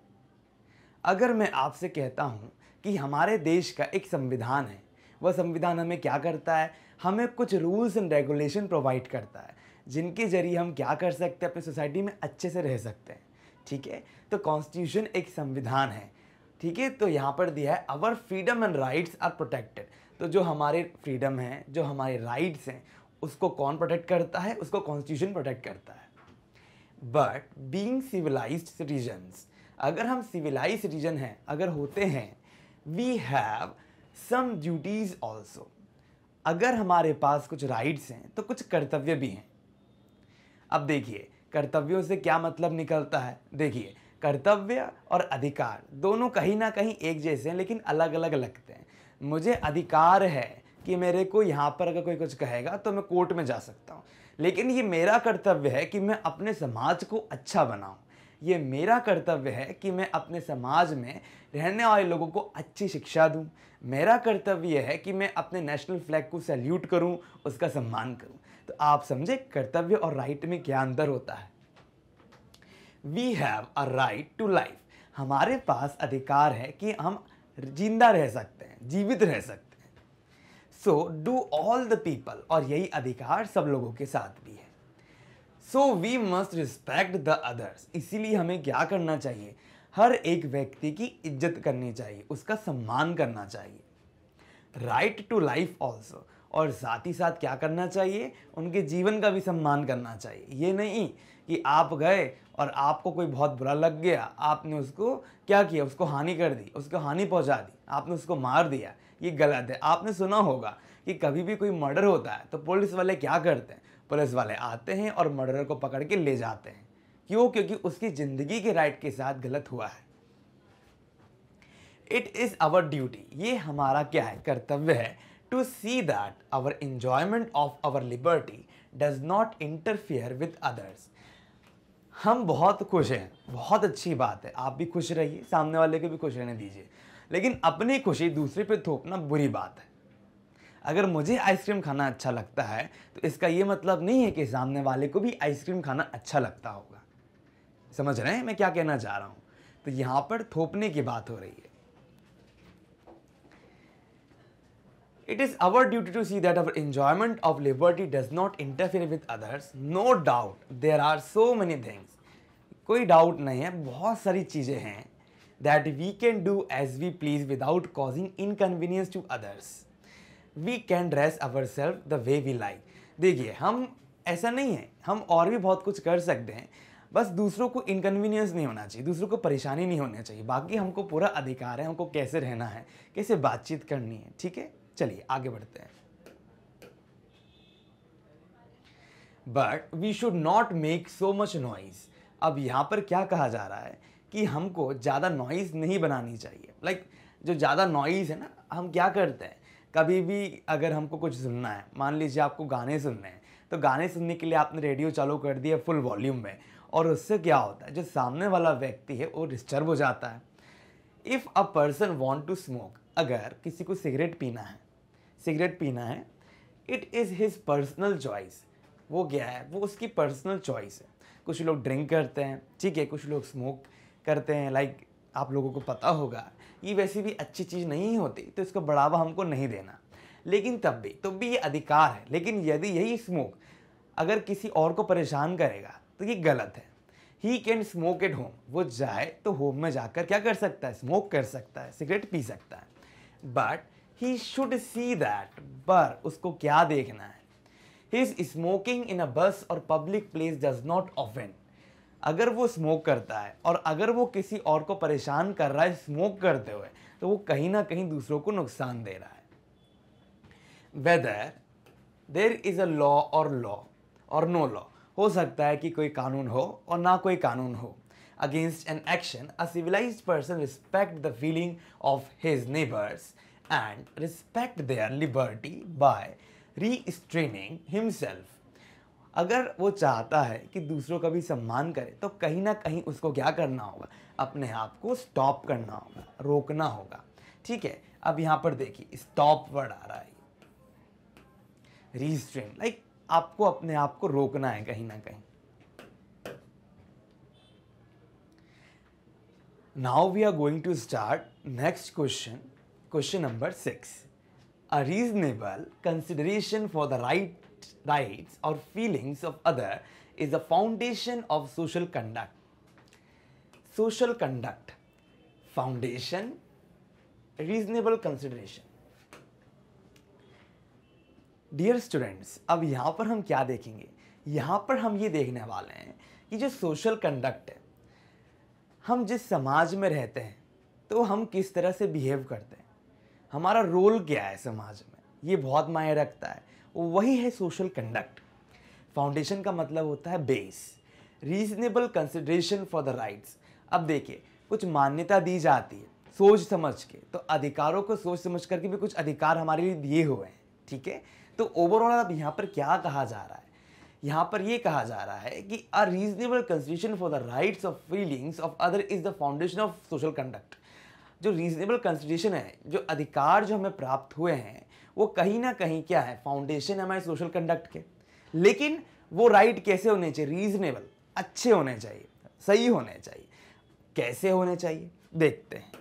S1: अगर मैं आपसे कहता हूँ कि हमारे देश का एक संविधान है वह संविधान हमें क्या करता है हमें कुछ रूल्स एंड रेगुलेशन प्रोवाइड करता है जिनके जरिए हम क्या कर सकते हैं अपनी सोसाइटी में अच्छे से रह सकते हैं ठीक है तो कॉन्स्टिट्यूशन एक संविधान है ठीक है तो यहाँ पर दिया है our freedom and rights are protected तो जो हमारे फ्रीडम हैं जो हमारे राइट्स हैं उसको कौन प्रोटेक्ट करता है उसको कॉन्स्टिट्यूशन प्रोटेक्ट करता है बट बींग सिविलाइज रीजन्स अगर हम सिविलाइज रीजन हैं अगर होते हैं we have some duties also अगर हमारे पास कुछ राइट्स हैं तो कुछ कर्तव्य भी हैं अब देखिए कर्तव्यों से क्या मतलब निकलता है देखिए कर्तव्य और अधिकार दोनों कहीं ना कहीं एक जैसे हैं लेकिन अलग अलग लगते हैं मुझे अधिकार है कि मेरे को यहाँ पर अगर कोई कुछ कहेगा तो मैं कोर्ट में जा सकता हूँ लेकिन ये मेरा कर्तव्य है कि मैं अपने समाज को अच्छा बनाऊँ ये मेरा कर्तव्य है कि मैं अपने समाज में रहने वाले लोगों को अच्छी शिक्षा दूँ मेरा कर्तव्य है कि मैं अपने नेशनल फ्लैग को सैल्यूट करूँ उसका सम्मान करूँ तो आप समझे कर्तव्य और राइट में क्या अंतर होता है we have a right to life हमारे पास अधिकार है कि हम जिंदा रह सकते हैं जीवित रह सकते हैं so do all the people और यही अधिकार सब लोगों के साथ भी है so we must respect the others इसीलिए हमें क्या करना चाहिए हर एक व्यक्ति की इज्जत करनी चाहिए उसका सम्मान करना चाहिए राइट टू लाइफ ऑल्सो और साथ ही साथ क्या करना चाहिए उनके जीवन का भी सम्मान करना चाहिए ये नहीं कि आप गए और आपको कोई बहुत बुरा लग गया आपने उसको क्या किया उसको हानि कर दी उसको हानि पहुंचा दी आपने उसको मार दिया ये गलत है आपने सुना होगा कि कभी भी कोई मर्डर होता है तो पुलिस वाले क्या करते हैं पुलिस वाले आते हैं और मर्डर को पकड़ के ले जाते हैं क्यों क्योंकि उसकी ज़िंदगी के राइट के साथ गलत हुआ है इट इज़ आवर ड्यूटी ये हमारा क्या है कर्तव्य है to see that our enjoyment of our liberty does not interfere with others. हम बहुत खुश हैं बहुत अच्छी बात है आप भी खुश रहिए सामने वाले को भी खुश रहने दीजिए लेकिन अपनी खुशी दूसरे पे थोपना बुरी बात है अगर मुझे आइसक्रीम खाना अच्छा लगता है तो इसका ये मतलब नहीं है कि सामने वाले को भी आइसक्रीम खाना अच्छा लगता होगा समझ रहे हैं मैं क्या कहना चाह रहा हूँ तो यहाँ पर थोपने की बात हो रही है it is our duty to see that our enjoyment of liberty does not interfere with others no doubt there are so many things कोई डाउट नहीं है बहुत सारी चीजें हैं that we can do as we please without causing inconvenience to others we can dress our self the way we like देखिए हम ऐसा नहीं है हम और भी बहुत कुछ कर सकते हैं बस दूसरों को इनकन्वीनियंस नहीं होना चाहिए दूसरों को परेशानी नहीं होनी चाहिए बाकी हमको पूरा अधिकार है हमको कैसे रहना है कैसे बातचीत करनी है ठीक है चलिए आगे बढ़ते हैं but we should not make so much noise अब यहाँ पर क्या कहा जा रहा है कि हमको ज़्यादा नॉइज़ नहीं बनानी चाहिए लाइक like, जो ज़्यादा नॉइज़ है ना हम क्या करते हैं कभी भी अगर हमको कुछ सुनना है मान लीजिए आपको गाने सुनने हैं तो गाने सुनने के लिए आपने रेडियो चालू कर दिया फुल वॉल्यूम में और उससे क्या होता है जो सामने वाला व्यक्ति है वो डिस्टर्ब हो जाता है if a person want to smoke अगर किसी को सिगरेट पीना है सिगरेट पीना है it is his personal choice वो क्या है वो उसकी पर्सनल चॉइस है कुछ लोग ड्रिंक करते हैं ठीक है कुछ लोग स्मोक करते हैं लाइक like, आप लोगों को पता होगा ये वैसे भी अच्छी चीज़ नहीं होती तो इसको बढ़ावा हमको नहीं देना लेकिन तब भी तब भी ये अधिकार है लेकिन यदि यही स्मोक अगर किसी और को परेशान करेगा तो ये गलत है he can smoke at home वो जाए तो होम में जाकर क्या कर सकता है स्मोक कर सकता है सिगरेट पी सकता है but he should see that पर उसको क्या देखना है he is smoking in a bus or public place does not offend अगर वो स्मोक करता है और अगर वो किसी और को परेशान कर रहा है स्मोक करते हुए तो वो कहीं ना कहीं दूसरों को नुकसान दे रहा है whether there is a law or law or no law हो सकता है कि कोई कानून हो और ना कोई कानून हो against an action a civilized person respects the feeling of his neighbors and respect their liberty by restraining himself अगर वो चाहता है कि दूसरों का भी सम्मान करे तो कहीं ना कहीं उसको क्या करना होगा अपने आप को स्टॉप करना होगा रोकना होगा ठीक है अब यहाँ पर देखिए स्टॉप वर्ड आ रहा है रीस्ट्रेन लाइक आपको अपने आप को रोकना है कहीं ना कहीं now we are going to start next question question number six a reasonable consideration for the right right और feelings of other is a foundation of social conduct social conduct foundation reasonable consideration dear students अब यहाँ पर हम क्या देखेंगे यहाँ पर हम ये देखने वाले हैं कि जो सोशल कंडक्ट है हम जिस समाज में रहते हैं तो हम किस तरह से बिहेव करते हैं हमारा रोल क्या है समाज में ये बहुत मायने रखता है वही है सोशल कंडक्ट फाउंडेशन का मतलब होता है base reasonable consideration for the rights अब देखिए कुछ मान्यता दी जाती है सोच समझ के तो अधिकारों को सोच समझ करके भी कुछ अधिकार हमारे लिए दिए हुए हैं ठीक है तो ओवरऑल अब यहाँ पर क्या कहा जा रहा है यहाँ पर ये कहा जा रहा है कि a reasonable consideration for the rights of feelings of other is the foundation of social conduct जो रीजनेबल कंसिडरेशन है जो अधिकार जो हमें प्राप्त हुए हैं वो कहीं ना कहीं क्या है फाउंडेशन है हमारे सोशल कंडक्ट के लेकिन वो राइट कैसे होने चाहिए रीजनेबल अच्छे होने चाहिए सही होने चाहिए कैसे होने चाहिए देखते हैं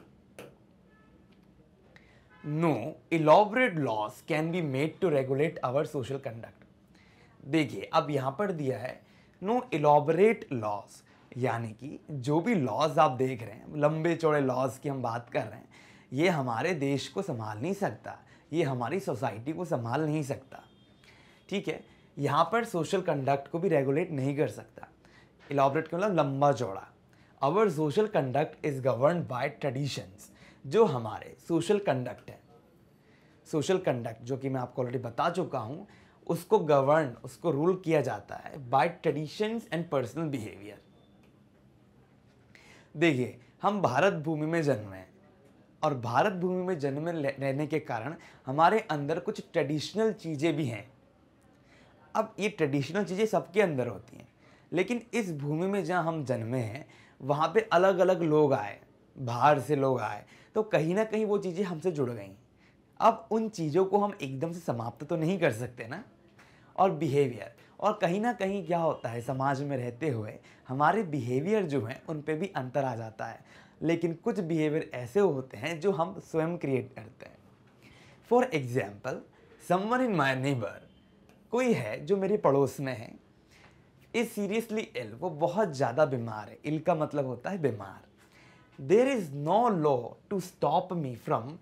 S1: no elaborate laws can be made to regulate our social conduct देखिए अब यहां पर दिया है नो इलाबरेट लॉस यानी कि जो भी लॉज आप देख रहे हैं लंबे चौड़े लॉज की हम बात कर रहे हैं ये हमारे देश को संभाल नहीं सकता ये हमारी सोसाइटी को संभाल नहीं सकता ठीक है यहाँ पर सोशल कंडक्ट को भी रेगुलेट नहीं कर सकता इलाबरेट के मतलब लंबा चौड़ा our social conduct is govern by traditions जो हमारे सोशल कंडक्ट है सोशल कंडक्ट जो कि मैं आपको ऑलरेडी बता चुका हूँ उसको गवर्न उसको रूल किया जाता है by traditions and personal behaviour देखिए हम भारत भूमि में जन्मे हैं और भारत भूमि में जन्मे रहने के कारण हमारे अंदर कुछ ट्रेडिशनल चीज़ें भी हैं अब ये ट्रेडिशनल चीज़ें सबके अंदर होती हैं लेकिन इस भूमि में जहाँ हम जन्मे हैं वहाँ पे अलग अलग लोग आए बाहर से लोग आए तो कहीं ना कहीं वो चीज़ें हमसे जुड़ गई अब उन चीज़ों को हम एकदम से समाप्त तो नहीं कर सकते ना और बिहेवियर और कहीं ना कहीं क्या होता है समाज में रहते हुए हमारे बिहेवियर जो हैं उन पर भी अंतर आ जाता है लेकिन कुछ बिहेवियर ऐसे होते हैं जो हम स्वयं क्रिएट करते हैं for example someone in my neighbour कोई है जो मेरे पड़ोस में है इज सीरियसली इल वो बहुत ज़्यादा बीमार है इल का मतलब होता है बीमार there is no law to stop me from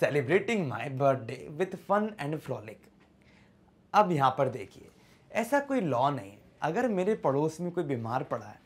S1: celebrating my birthday with fun and frolic अब यहाँ पर देखिए ऐसा कोई लॉ नहीं है अगर मेरे पड़ोस में कोई बीमार पड़ा है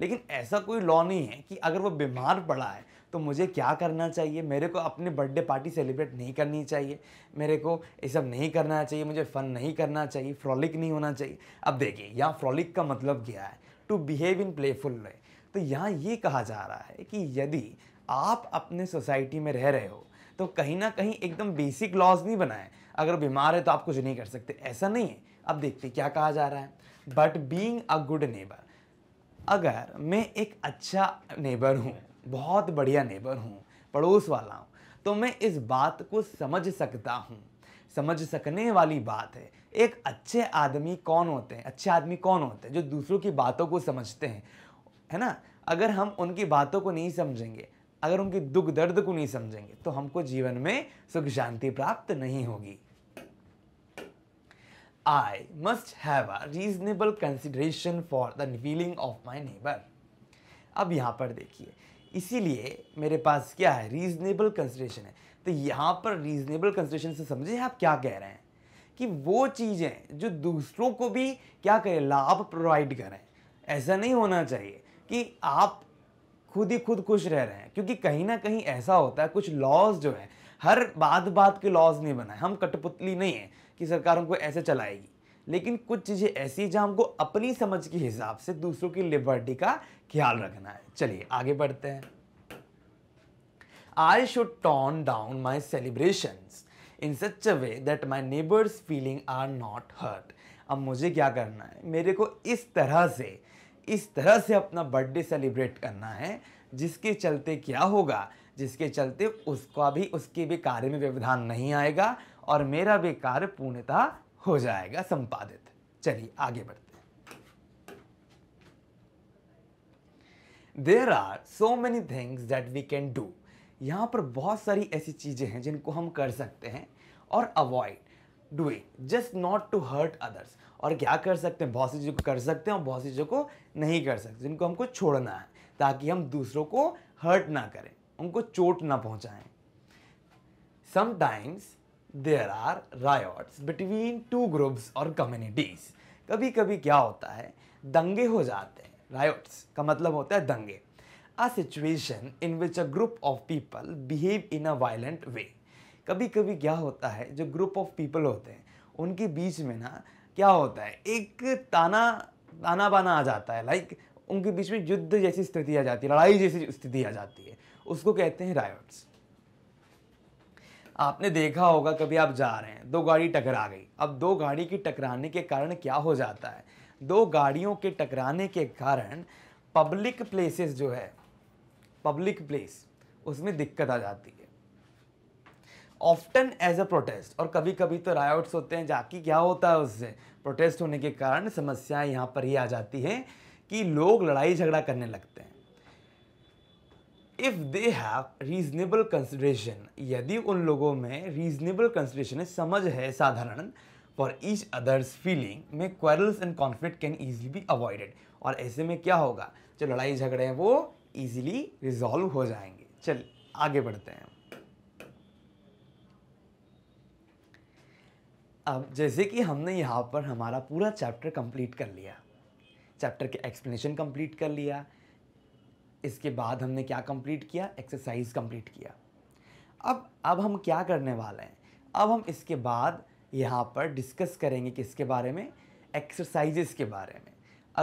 S1: लेकिन ऐसा कोई लॉ नहीं है कि अगर वो बीमार पड़ा है तो मुझे क्या करना चाहिए मेरे को अपने बर्थडे पार्टी सेलिब्रेट नहीं करनी चाहिए मेरे को ये सब नहीं करना चाहिए मुझे फ़न नहीं करना चाहिए फ्रॉलिक नहीं होना चाहिए अब देखिए यहाँ फ्रॉलिक का मतलब क्या है to behave in playful way तो यहाँ ये कहा जा रहा है कि यदि आप अपने सोसाइटी में रह रहे हो तो कहीं ना कहीं एकदम बेसिक लॉज नहीं बनाए अगर बीमार है तो आप कुछ नहीं कर सकते ऐसा नहीं है अब देखते क्या कहा जा रहा है but being a good neighbour अगर मैं एक अच्छा नेबर हूँ बहुत बढ़िया नेबर हूँ पड़ोस वाला हूँ तो मैं इस बात को समझ सकता हूँ समझ सकने वाली बात है एक अच्छे आदमी कौन होते हैं अच्छे आदमी कौन होते हैं जो दूसरों की बातों को समझते हैं है ना अगर हम उनकी बातों को नहीं समझेंगे अगर उनकी दुख दर्द को नहीं समझेंगे तो हमको जीवन में सुख शांति प्राप्त नहीं होगी I must have a reasonable consideration for the feeling of my neighbor. अब यहाँ पर देखिए इसीलिए मेरे पास क्या है रीजनेबल कंसिडरेशन है तो यहाँ पर रीजनेबल कंसिडरेशन से समझिए आप क्या कह रहे हैं कि वो चीज़ें जो दूसरों को भी क्या करें लाभ प्रोवाइड करें ऐसा नहीं होना चाहिए कि आप खुद ही खुद खुश रह रहे हैं क्योंकि कहीं ना कहीं ऐसा होता है कुछ लॉज जो है हर बात बात के लॉज नहीं बनाए हम कटपुतली नहीं है कि सरकार हमको ऐसे चलाएगी लेकिन कुछ चीज़ें ऐसी जहाँ हमको अपनी समझ के हिसाब से दूसरों की लिबर्टी का ख्याल रखना है चलिए आगे बढ़ते हैं I should tone down my celebration in such a way that my neighbours feeling are not hurt अब मुझे क्या करना है मेरे को इस तरह से इस तरह से अपना बर्थडे सेलिब्रेट करना है जिसके चलते क्या होगा जिसके चलते उसका भी उसके भी कार्य में व्यवधान नहीं आएगा और मेरा भी कार्य पूर्णता हो जाएगा संपादित चलिए आगे बढ़ते there are so many things that we can do यहाँ पर बहुत सारी ऐसी चीज़ें हैं जिनको हम कर सकते हैं और avoid doing just not to hurt others और क्या कर सकते हैं बहुत सी चीज़ों को कर सकते हैं और बहुत सी चीज़ों को नहीं कर सकते जिनको हमको छोड़ना है ताकि हम दूसरों को हर्ट ना करें उनको चोट ना पहुँचाएँ sometimes there are riots between two groups और कम्युनिटीज़ कभी कभी क्या होता है दंगे हो जाते हैं रायोट्स का मतलब होता है दंगे a situation in which a group of people behave in a violent way कभी कभी क्या होता है जो ग्रुप ऑफ पीपल होते हैं उनके बीच में ना क्या होता है एक ताना ताना बाना आ जाता है लाइक उनके बीच में युद्ध जैसी स्थिति आ जाती है लड़ाई जैसी स्थिति आ जाती है उसको कहते हैं रायोट्स आपने देखा होगा कभी आप जा रहे हैं दो गाड़ी टकरा गई अब दो गाड़ी की टकराने के कारण क्या हो जाता है दो गाड़ियों के टकराने के कारण पब्लिक प्लेसेस जो है पब्लिक प्लेस उसमें दिक्कत आ जाती है ऑफ्टन एज अ प्रोटेस्ट और कभी कभी तो आउट्स होते हैं जाकि क्या होता है उससे प्रोटेस्ट होने के कारण समस्याएं यहाँ पर ही आ जाती है कि लोग लड़ाई झगड़ा करने लगते हैं if they have reasonable consideration यदि उन लोगों में रीजनेबल कंसिडरेशन समझ है साधारण फॉर ईच अदर्स फीलिंग में quarrels and conflict can easily be avoided और ऐसे में क्या होगा जो लड़ाई झगड़े हैं वो ईजिली रिजॉल्व हो जाएंगे चल आगे बढ़ते हैं अब जैसे कि हमने यहाँ पर हमारा पूरा चैप्टर कंप्लीट कर लिया चैप्टर के एक्सप्लेनेशन कंप्लीट कर लिया इसके बाद हमने क्या कंप्लीट किया एक्सरसाइज कंप्लीट किया अब अब हम क्या करने वाले हैं अब हम इसके बाद यहाँ पर डिस्कस करेंगे किसके बारे में एक्सरसाइजेस के बारे में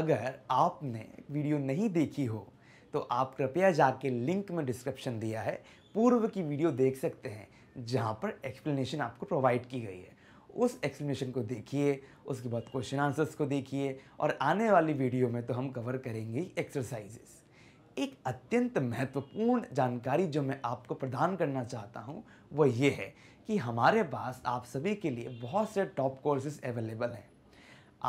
S1: अगर आपने वीडियो नहीं देखी हो तो आप कृपया जाके लिंक में डिस्क्रिप्शन दिया है पूर्व की वीडियो देख सकते हैं जहाँ पर एक्सप्लेनेशन आपको प्रोवाइड की गई है उस एक्सप्लेनेशन को देखिए उसके बाद क्वेश्चन आंसर्स को देखिए और आने वाली वीडियो में तो हम कवर करेंगे एक्सरसाइजेस एक अत्यंत महत्वपूर्ण जानकारी जो मैं आपको प्रदान करना चाहता हूँ वो ये है कि हमारे पास आप सभी के लिए बहुत से टॉप कोर्सेज अवेलेबल हैं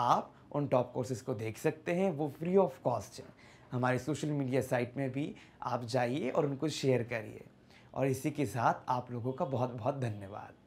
S1: आप उन टॉप कोर्सेज को देख सकते हैं वो फ्री ऑफ कॉस्ट हैं हमारे सोशल मीडिया साइट में भी आप जाइए और उनको शेयर करिए और इसी के साथ आप लोगों का बहुत बहुत धन्यवाद